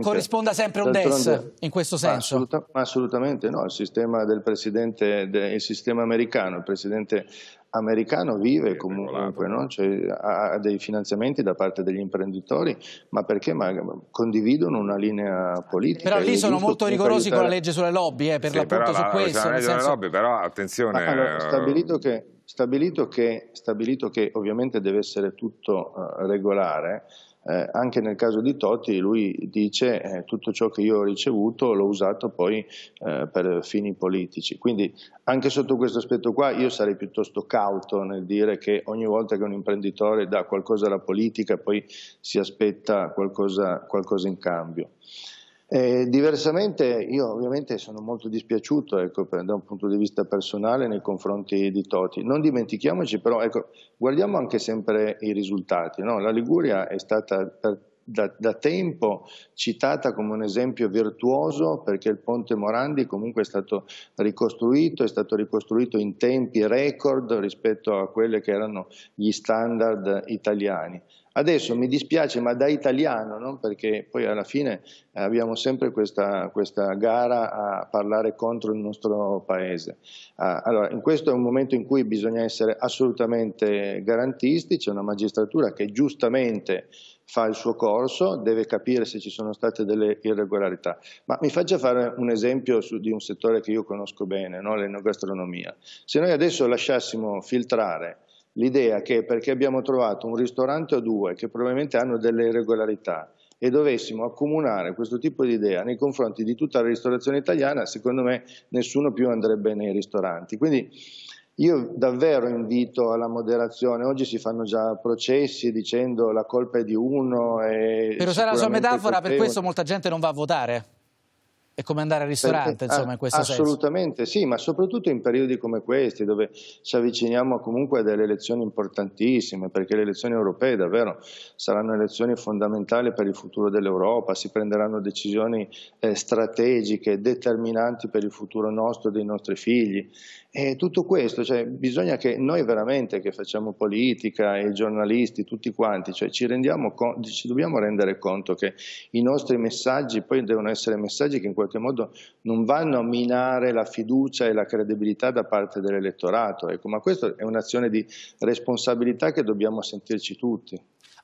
corrisponda sempre a un DES in questo senso? Assoluta, assolutamente no, il sistema del presidente, il sistema americano, il presidente americano vive comunque, no? cioè, ha dei finanziamenti da parte degli imprenditori, ma perché ma condividono una linea politica. Però lì sono molto rigorosi aiutare... con la legge sulle lobby, eh, per sì, l'appunto su la, questo. La legge senso... lobby, però attenzione... Ah, allora, eh, stabilito, che, stabilito, che, stabilito che ovviamente deve essere tutto uh, regolare, eh, anche nel caso di Totti lui dice eh, tutto ciò che io ho ricevuto l'ho usato poi eh, per fini politici. Quindi anche sotto questo aspetto qua io sarei piuttosto cauto nel dire che ogni volta che un imprenditore dà qualcosa alla politica poi si aspetta qualcosa, qualcosa in cambio. Eh, diversamente, io ovviamente sono molto dispiaciuto ecco, per, da un punto di vista personale nei confronti di Toti. Non dimentichiamoci, però, ecco, guardiamo anche sempre i risultati. No? La Liguria è stata per, da, da, tempo citata come un esempio virtuoso perché il ponte Morandi comunque è stato ricostruito, è stato ricostruito in tempi record rispetto a quelli che erano gli standard italiani. Adesso mi dispiace, ma da italiano, no? perché poi alla fine eh, abbiamo sempre questa, questa, gara a parlare contro il nostro paese. Ah, allora, in questo è un momento in cui bisogna essere assolutamente garantisti, c'è una magistratura che giustamente fa il suo corso, deve capire se ci sono state delle irregolarità. Ma mi faccia fare un esempio su, di un settore che io conosco bene, no? l'enogastronomia. Se noi adesso lasciassimo filtrare l'idea che perché abbiamo trovato un ristorante o due che probabilmente hanno delle irregolarità e dovessimo accomunare questo tipo di idea nei confronti di tutta la ristorazione italiana, secondo me nessuno più andrebbe nei ristoranti. Quindi io davvero invito alla moderazione, oggi si fanno già processi dicendo la colpa è di uno. per usare la sua metafora, colpevole. per questo molta gente non va a votare. È come andare al ristorante, Perché, insomma, in questo assolutamente, senso. Assolutamente sì, ma soprattutto in periodi come questi, dove ci avviciniamo comunque a delle elezioni importantissime, perché le elezioni europee davvero saranno elezioni fondamentali per il futuro dell'Europa, si prenderanno decisioni eh, strategiche, determinanti per il futuro nostro e dei nostri figli. E tutto questo, cioè, bisogna che noi veramente che facciamo politica i giornalisti, tutti quanti, cioè, ci, con, ci, dobbiamo rendere conto che i nostri messaggi poi devono essere messaggi che in qualche modo non vanno a minare la fiducia e la credibilità da parte dell'elettorato. Ecco, ma questa è un'azione di responsabilità che dobbiamo sentirci tutti.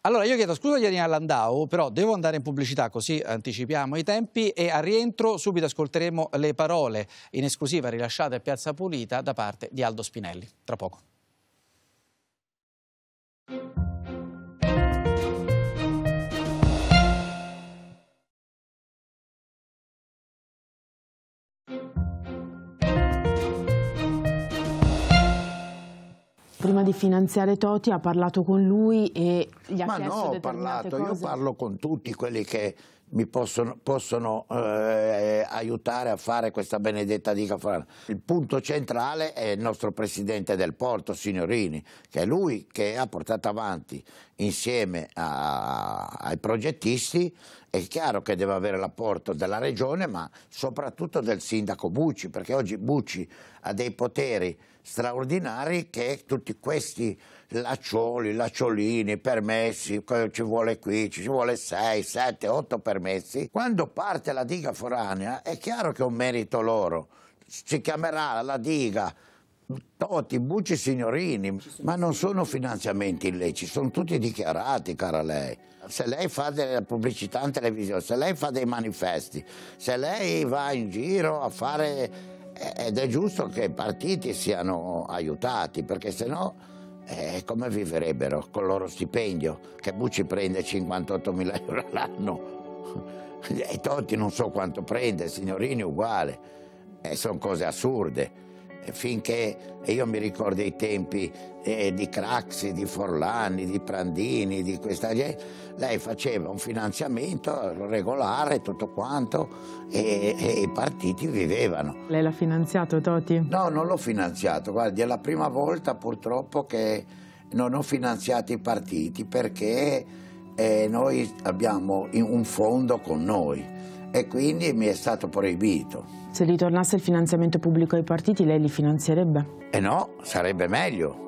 Allora io chiedo scusa Janina Landau, però devo andare in pubblicità così anticipiamo i tempi e a rientro subito ascolteremo le parole in esclusiva rilasciate a Piazza Pulita da parte di Aldo Spinelli. Tra poco. thank you prima di finanziare Toti ha parlato con lui e gli ha Ma chiesto no, ho parlato, cose. io parlo con tutti quelli che mi possono, possono eh, aiutare a fare questa benedetta diga. Il punto centrale è il nostro presidente del porto, Signorini, che è lui che ha portato avanti insieme a, ai progettisti, è chiaro che deve avere l'apporto della regione ma soprattutto del sindaco Bucci, perché oggi Bucci ha dei poteri straordinari che tutti questi laccioli, lacciolini, permessi, ci vuole qui, ci vuole 6, 7, 8 permessi. Quando parte la diga foranea è chiaro che è un merito loro, si chiamerà la diga Totti, Bucci, Signorini, ma non sono finanziamenti illeciti, sono tutti dichiarati, cara lei. Se lei fa della pubblicità in televisione, se lei fa dei manifesti, se lei va in giro a fare eh, ed è giusto che i partiti siano aiutati perché sennò eh, come viverebbero con il loro stipendio che Bucci prende 58 mila euro all'anno e Totti non so quanto prende, Signorini uguale eh, sono cose assurde finché io mi ricordo i tempi eh, di Craxi, di Forlani, di Prandini, di questa gente, lei faceva un finanziamento regolare, tutto quanto, e, e i partiti vivevano. Lei l'ha finanziato, Toti? No, non l'ho finanziato, guardi, è la prima volta purtroppo che non ho finanziato i partiti perché eh, noi abbiamo un fondo con noi e quindi mi è stato proibito. Se ritornasse il finanziamento pubblico ai partiti, lei li finanzierebbe? Eh no, sarebbe meglio.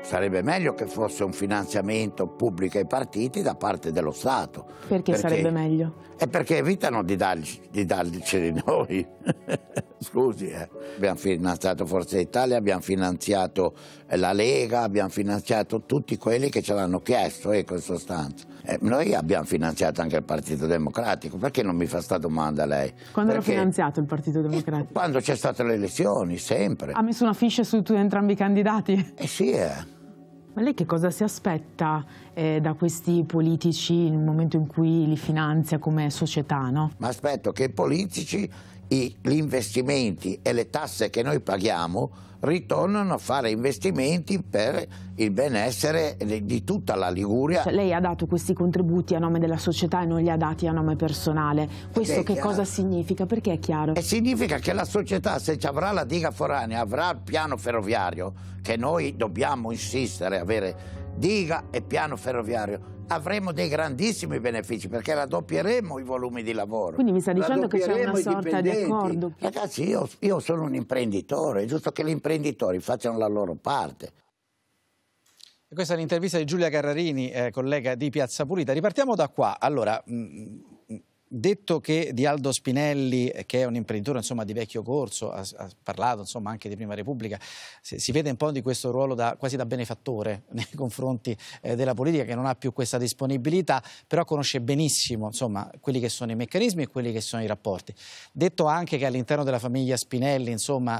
Sarebbe meglio che fosse un finanziamento pubblico ai partiti da parte dello Stato. Perché, perché sarebbe meglio? È perché evitano di, dargli, di darceli noi. Scusi, eh. Abbiamo finanziato Forza Italia, abbiamo finanziato eh, la Lega, abbiamo finanziato tutti quelli che ce l'hanno chiesto, ecco in sostanza. Eh, noi abbiamo finanziato anche il Partito Democratico, perché non mi fa sta domanda lei? Quando perché... l'ha finanziato il Partito eh, Democratico? Quando c'è stata le elezioni, sempre. Ha messo una fiche su entrambi i candidati? Eh sì, eh. Ma lei che cosa si aspetta eh, da questi politici nel momento in cui li finanzia come società? No? Ma aspetto che i politici gli investimenti e le tasse che noi paghiamo ritornano a fare investimenti per il benessere di tutta la Liguria. Cioè, lei ha dato questi contributi a nome della società e non li ha dati a nome personale. Questo che cosa significa? Perché è chiaro? E significa che la società, se ci avrà la diga foranea, avrà il piano ferroviario, che noi dobbiamo insistere, avere diga e piano ferroviario avremo dei grandissimi benefici perché raddoppieremo i volumi di lavoro. Quindi mi sta dicendo che c'è una sorta di accordo. Ragazzi, io, io sono un imprenditore, è giusto che gli imprenditori facciano la loro parte. E questa è l'intervista di Giulia Carrarini, eh, collega di Piazza Pulita. Ripartiamo da qua. Allora, mh, mm, Detto che di Aldo Spinelli, che è un imprenditore insomma, di vecchio corso, ha, ha parlato insomma, anche di Prima Repubblica, si, si, vede un po' di questo ruolo da, quasi da benefattore nei confronti eh, della politica, che non ha più questa disponibilità, però conosce benissimo insomma, quelli che sono i meccanismi e quelli che sono i rapporti. Detto anche che all'interno della famiglia Spinelli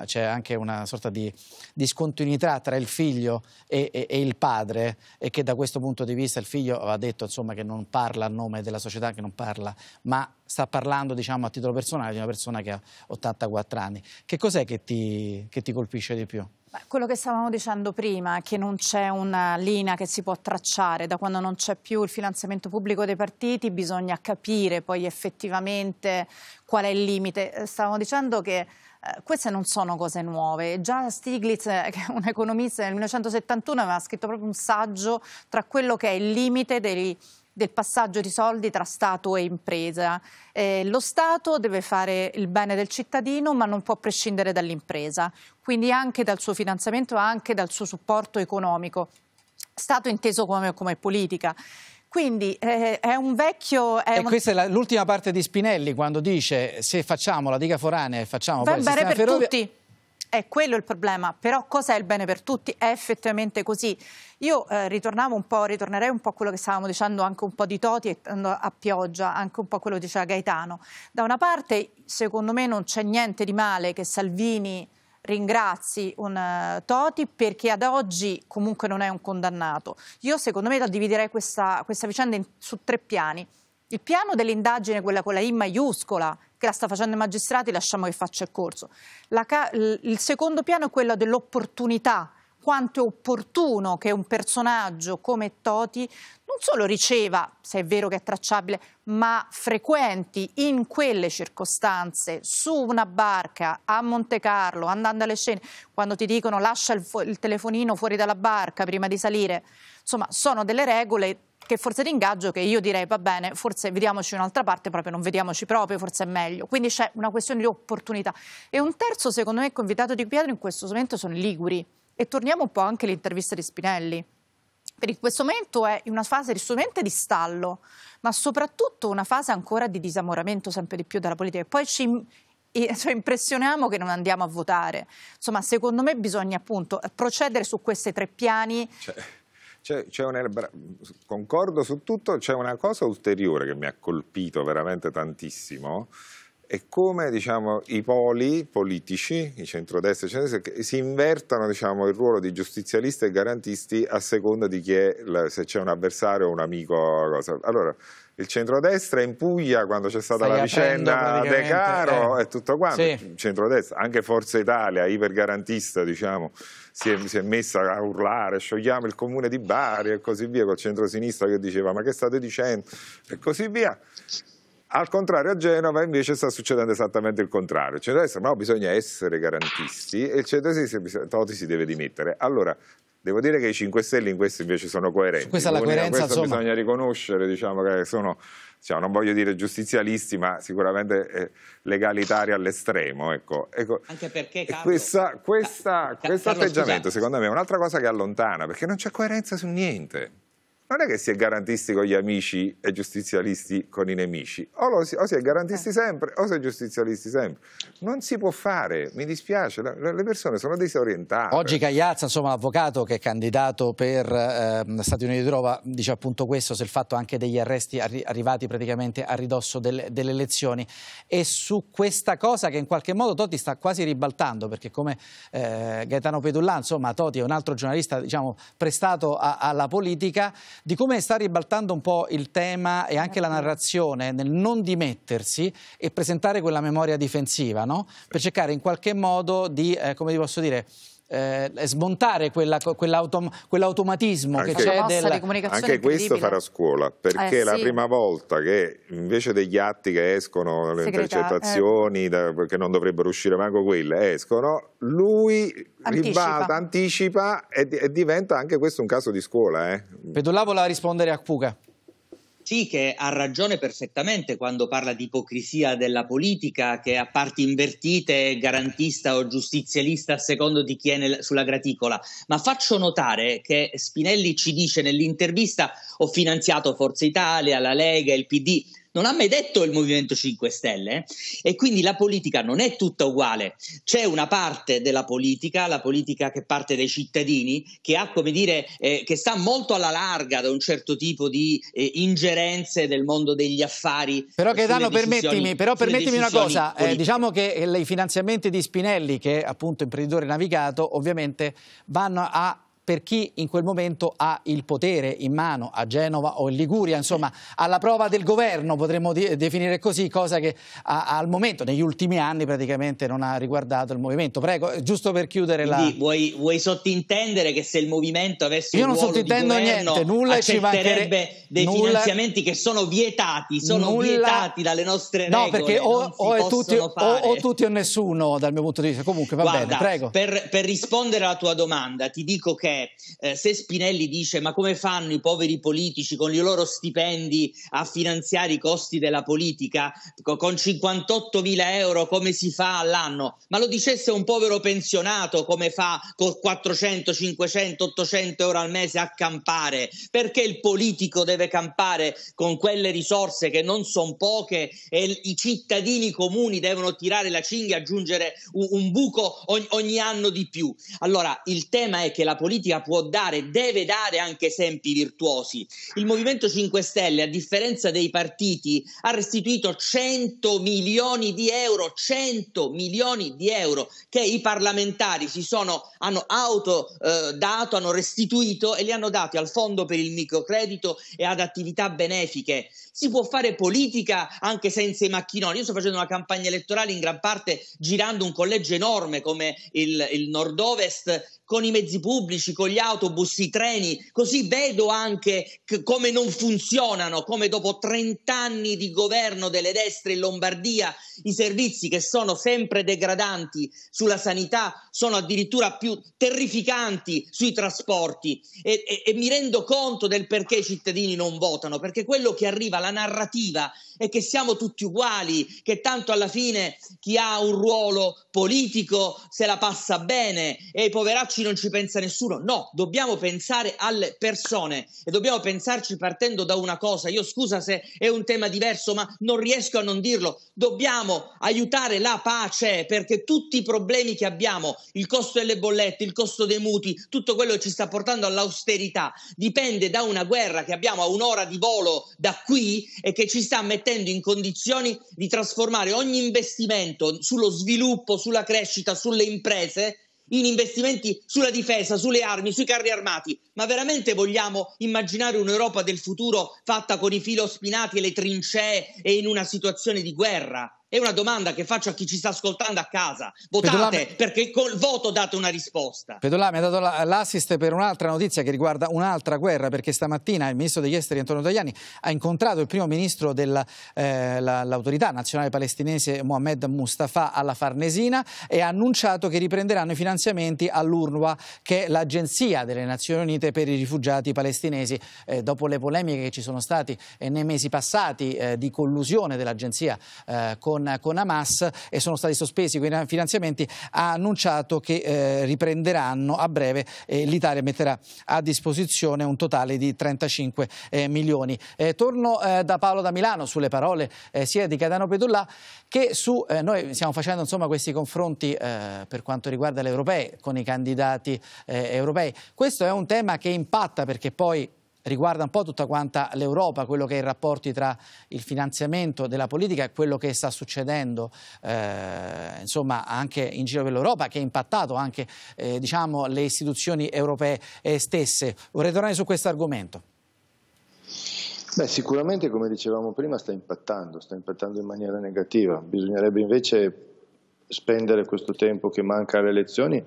c'è anche una sorta di discontinuità tra il figlio e, e, e, il padre, e che da questo punto di vista il figlio ha detto che non parla a nome della società, che non parla mai sta parlando diciamo, a titolo personale di una persona che ha 84 anni. Che cos'è che, che ti colpisce di più? Quello che stavamo dicendo prima, che non c'è una linea che si può tracciare, da quando non c'è più il finanziamento pubblico dei partiti bisogna capire poi effettivamente qual è il limite. Eh, stavamo dicendo che eh, queste non sono cose nuove. Già Stiglitz, eh, che è un economista nel 1971, aveva scritto proprio un saggio tra quello che è il limite dei del passaggio di soldi tra Stato e impresa. Eh, lo Stato deve fare il bene del cittadino ma non può prescindere dall'impresa, quindi anche dal suo finanziamento, anche dal suo supporto economico. Stato inteso come, come politica. Quindi eh, è un vecchio... È e un... questa è l'ultima parte di Spinelli quando dice se facciamo la diga foranea e facciamo... Va bene per ferrovia... tutti è quello il problema, però cos'è il bene per tutti? È effettivamente così. Io eh, ritornavo un po', ritornerei un po' a quello che stavamo dicendo anche un po' di Toti e a pioggia, anche un po' a quello che diceva Gaetano. Da una parte, secondo me, non c'è niente di male che Salvini ringrazi un uh, Toti perché ad oggi comunque non è un condannato. Io secondo me la dividerei questa, questa vicenda in, su tre piani. Il piano dell'indagine, quella con la I maiuscola, che la sta facendo i magistrati, lasciamo che faccia il corso. il secondo piano è quello dell'opportunità, quanto è opportuno che un personaggio come Toti non solo riceva, se è vero che è tracciabile, ma frequenti in quelle circostanze su una barca a Monte Carlo, andando alle scene, quando ti dicono lascia il, il telefonino fuori dalla barca prima di salire insomma sono delle regole che forse d'ingaggio che io direi va bene, forse vediamoci un'altra parte, proprio non vediamoci proprio, forse è meglio. Quindi c'è una questione di opportunità. E un terzo, secondo me, convitato di Pietro in questo momento sono i Liguri. E torniamo un po' anche all'intervista di Spinelli. Per in questo momento è in una fase assolutamente di stallo, ma soprattutto una fase ancora di disamoramento sempre di più della politica. E poi ci cioè, impressioniamo che non andiamo a votare. Insomma, secondo me bisogna appunto procedere su questi tre piani. Cioè concordo su tutto, c'è una cosa ulteriore che mi ha colpito veramente tantissimo, è come diciamo, i poli politici, i centrodestra e i centrodestra, si invertano diciamo, il ruolo di giustizialisti e garantisti a seconda di chi è, se c'è un avversario o un amico. Cosa. Allora, il centrodestra in Puglia quando c'è stata Stai la vicenda De Caro eh. e tutto quanto, sì. centrodestra, anche Forza Italia, ipergarantista diciamo, si è, si è, messa a urlare, sciogliamo il comune di Bari e così via, col centrosinistra che diceva ma che state dicendo e così via. Al contrario a Genova invece sta succedendo esattamente il contrario. Cioè centrodestra no, bisogna essere garantisti e il centrodestra Toti si deve dimettere. Allora, Devo dire che i 5 Stelle in questo invece sono coerenti. Su questa la coerenza, questo insomma... bisogna riconoscere, diciamo che sono, diciamo, non voglio dire giustizialisti, ma sicuramente eh, legalitari all'estremo. Ecco. Ecco. Anche perché, Carlo... Questa, questa, Ca questo atteggiamento, scusate. secondo me, è un'altra cosa che allontana, perché non c'è coerenza su niente non è che si è garantisti con gli amici e giustizialisti con i nemici, o, si, o si, è garantisti eh. sempre o si è giustizialisti sempre. Non si può fare, mi dispiace, le persone sono disorientate. Oggi Cagliazza, insomma, l'avvocato che è candidato per eh, Stati Uniti d'Europa, dice appunto questo, se il fatto anche degli arresti arri arrivati praticamente a ridosso del, delle elezioni e su questa cosa che in qualche modo Totti sta quasi ribaltando, perché come eh, Gaetano Pedullà, insomma, Totti è un altro giornalista, diciamo, prestato a, alla politica, di come sta ribaltando un po' il tema e anche la narrazione nel non dimettersi e presentare quella memoria difensiva, no? per cercare in qualche modo di, eh, come vi posso dire, eh, smontare quell'automatismo quell che c'è della... Anche questo farà scuola, perché eh, è la prima volta che invece degli atti che escono, le Segreta, intercettazioni, ecco. da, perché non dovrebbero uscire manco quelle, escono, lui anticipa, ribalta, anticipa e, e diventa anche questo un caso di scuola. Eh. Pedulavo voleva rispondere a Cuca sì che ha ragione perfettamente quando parla di ipocrisia della politica che a parti invertite è garantista o giustizialista a secondo di chi è nel, sulla graticola, ma faccio notare che Spinelli ci dice nell'intervista ho finanziato Forza Italia, la Lega, il PD, non ha mai detto il Movimento 5 Stelle e quindi la politica non è tutta uguale. C'è una parte della politica, la politica che parte dai cittadini, che ha come dire eh, che sta molto alla larga da un certo tipo di eh, ingerenze del mondo degli affari. Però che danno permettimi, però permettimi una cosa, eh, diciamo che i finanziamenti di Spinelli che è appunto imprenditore navigato ovviamente vanno a per chi in quel momento ha il potere in mano a Genova o in Liguria, insomma alla prova del governo potremmo definire così, cosa che a, al momento, negli ultimi anni praticamente non ha riguardato il movimento. Prego, eh, giusto per chiudere Quindi la... Vuoi, vuoi sottintendere che se il movimento avesse... Io non sottintendo governo, niente, nulla ci mancherebbe dei nulla... finanziamenti che sono vietati, sono nulla... vietati dalle nostre regole. No, perché o, o, è tutti, o, o, tutti, o, nessuno dal mio punto di vista. Comunque va Guarda, bene, prego. Per, per rispondere alla tua domanda ti dico che eh, se Spinelli dice ma come fanno i poveri politici con i loro stipendi a finanziare i costi della politica con 58 mila euro come si fa all'anno, ma lo dicesse un povero pensionato come fa con 400, 500, 800 euro al mese a campare, perché il politico deve campare con quelle risorse che non sono poche e i cittadini comuni devono tirare la cinghia e aggiungere un, un buco ogni, ogni anno di più. Allora il tema è che la politica politica può dare, deve dare anche esempi virtuosi. Il Movimento 5 Stelle, a differenza dei partiti, ha restituito 100 milioni di euro, 100 milioni di euro che i parlamentari si sono, hanno autodato, eh, hanno restituito e li hanno dati al fondo per il microcredito e ad attività benefiche. Si può fare politica anche senza i macchinoni. Io sto facendo una campagna elettorale in gran parte girando un collegio enorme come il, il nord-ovest con i mezzi pubblici, con gli autobus, i treni, così vedo anche c- come non funzionano, come dopo 30 anni di governo delle destre in Lombardia i servizi che sono sempre degradanti sulla sanità sono addirittura più terrificanti sui trasporti e, e, e mi rendo conto del perché i cittadini non votano, perché quello che arriva, la narrativa è che siamo tutti uguali, che tanto alla fine chi ha un ruolo politico se la passa bene e ai poveracci non ci pensa nessuno. No, dobbiamo pensare alle persone e dobbiamo pensarci partendo da una cosa. Io scusa se è un tema diverso, ma non riesco a non dirlo. Dobbiamo aiutare la pace perché tutti i problemi che abbiamo, il costo delle bollette, il costo dei mutui, tutto quello che ci sta portando all'austerità, dipende da una guerra che abbiamo a un'ora di volo da qui e che ci sta mettendo in condizioni di trasformare ogni investimento sullo sviluppo sulla crescita, sulle imprese, in investimenti sulla difesa, sulle armi, sui carri armati. Ma veramente vogliamo immaginare un'Europa del futuro fatta con i filo spinati e le trincee e in una situazione di guerra? È una domanda che faccio a chi ci sta ascoltando a casa. Votate Pedolame... perché col voto date una risposta. Pedolà mi ha dato l'assist per un'altra notizia che riguarda un'altra guerra perché stamattina il ministro degli esteri Antonio Tajani ha incontrato il primo ministro dell'autorità eh, la, nazionale palestinese Mohamed Mustafa alla Farnesina e ha annunciato che riprenderanno i finanziamenti all'UNRWA che è l'agenzia delle Nazioni Unite per i rifugiati palestinesi. Eh, dopo le polemiche che ci sono state eh, nei mesi passati eh, di collusione dell'agenzia eh, con con, con Hamas e sono stati sospesi quei finanziamenti, ha annunciato che eh, riprenderanno a breve eh, l'Italia metterà a disposizione un totale di 35 eh, milioni. Eh, torno eh, da Paolo da Milano sulle parole eh, sia di Cadano Pedullà che su noi stiamo facendo insomma, questi confronti per quanto riguarda le europee con i candidati europei. Questo è un tema che impatta perché poi riguarda un po' tutta quanta l'Europa, quello che è i rapporti tra il finanziamento della politica e quello che sta succedendo eh, insomma, anche in giro per l'Europa, che ha impattato anche eh, diciamo, le istituzioni europee eh, stesse. Vorrei tornare su questo argomento. Beh, sicuramente, come dicevamo prima, sta impattando, sta impattando in maniera negativa. Bisognerebbe invece spendere questo tempo che manca alle elezioni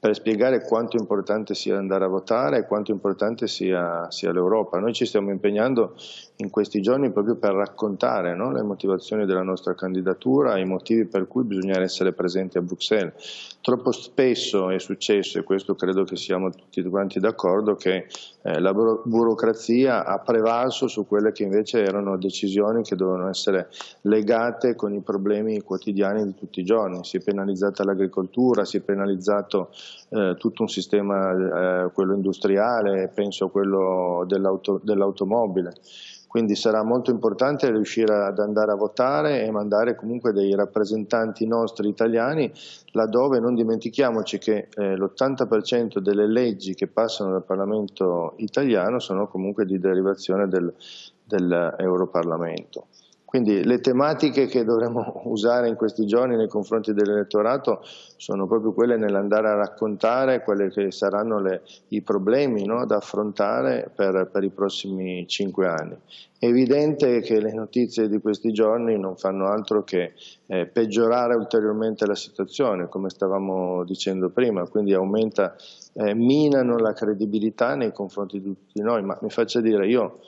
per spiegare quanto importante sia andare a votare e quanto importante sia, sia l'Europa. Noi ci stiamo impegnando in questi giorni proprio per raccontare no, le motivazioni della nostra candidatura, i motivi per cui bisogna essere presenti a Bruxelles. Troppo spesso è successo, e questo credo che siamo tutti quanti d'accordo, che eh, la burocrazia ha prevalso su quelle che invece erano decisioni che dovevano essere legate con i problemi quotidiani di tutti i giorni. Si è penalizzata l'agricoltura, si è penalizzato eh, tutto un sistema, eh, quello industriale, penso a quello dell'auto, dell'automobile. Quindi sarà molto importante riuscire ad andare a votare e mandare comunque dei rappresentanti nostri italiani, laddove non dimentichiamoci che eh, l'80% delle leggi che passano dal Parlamento italiano sono comunque di derivazione del, dell'Europarlamento. Quindi le tematiche che dovremmo usare in questi giorni nei confronti dell'elettorato sono proprio quelle nell'andare a raccontare quelli che saranno le, i problemi no, da affrontare per, per, i prossimi cinque anni. È evidente che le notizie di questi giorni non fanno altro che eh, peggiorare ulteriormente la situazione, come stavamo dicendo prima, quindi aumenta, eh, minano la credibilità nei confronti di tutti noi, ma mi faccia dire io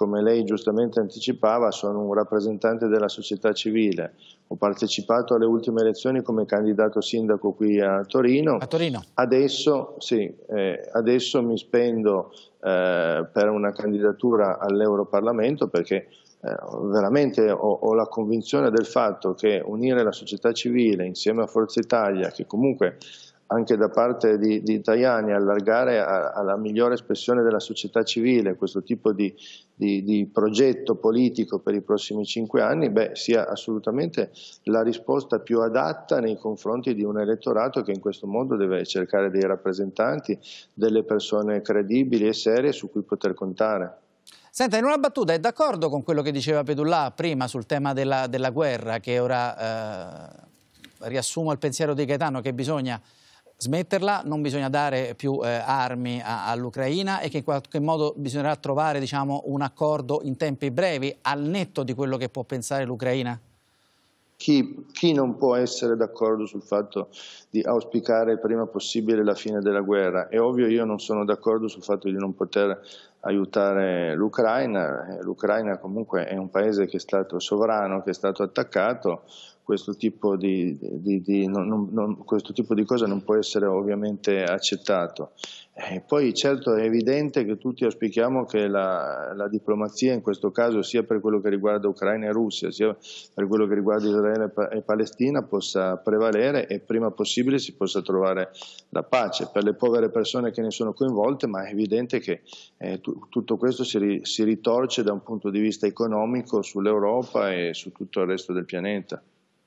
come lei giustamente anticipava, sono un rappresentante della società civile. Ho partecipato alle ultime elezioni come candidato sindaco qui a Torino. A Torino. Adesso, sì, eh, adesso mi spendo eh, per una candidatura all'Europarlamento perché eh, veramente ho, ho, la convinzione del fatto che unire la società civile insieme a Forza Italia, che comunque anche da parte di, di Tajani allargare a, alla migliore espressione della società civile questo tipo di, di, di, progetto politico per i prossimi cinque anni, beh, sia assolutamente la risposta più adatta nei confronti di un elettorato che in questo modo deve cercare dei rappresentanti, delle persone credibili e serie su cui poter contare. Senta, in una battuta, è d'accordo con quello che diceva Pedullà prima sul tema della, della guerra, che ora eh, riassumo il pensiero di Gaetano, che bisogna smetterla, non bisogna dare più eh, armi all'Ucraina e che in qualche modo bisognerà trovare diciamo, un accordo in tempi brevi, al netto di quello che può pensare l'Ucraina? Chi, chi, non può essere d'accordo sul fatto di auspicare il prima possibile la fine della guerra? È ovvio io non sono d'accordo sul fatto di non poter aiutare l'Ucraina, eh, l'Ucraina comunque è un paese che è stato sovrano, che è stato attaccato, questo tipo di, di, di non, non, non, questo tipo di cosa non può essere ovviamente accettato. E eh, poi certo è evidente che tutti auspichiamo che la, la, diplomazia in questo caso sia per quello che riguarda Ucraina e Russia sia per quello che riguarda Israele e Palestina possa prevalere e prima possibile si possa trovare la pace per le povere persone che ne sono coinvolte ma è evidente che eh, tu, tutto questo si, ri, si ritorce da un punto di vista economico sull'Europa e su tutto il resto del pianeta.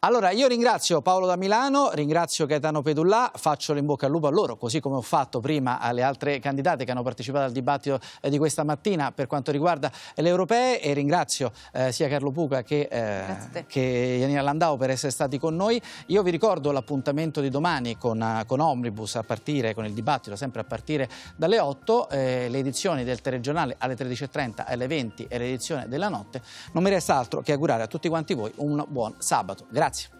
Allora, io ringrazio Paolo da Milano, ringrazio Gaetano Pedullà, faccio in bocca al lupo a loro, così come ho fatto prima alle altre candidate che hanno partecipato al dibattito eh, di questa mattina per quanto riguarda le europee e ringrazio eh, sia Carlo Puca che, eh, che Janina Landau per essere stati con noi. Io vi ricordo l'appuntamento di domani con, con, Omnibus a partire, con il dibattito sempre a partire dalle 8, eh, le edizioni del telegiornale alle 13.30, alle 20 e l'edizione della notte. Non mi resta altro che augurare a tutti quanti voi un buon sabato. Grazie. Grazie.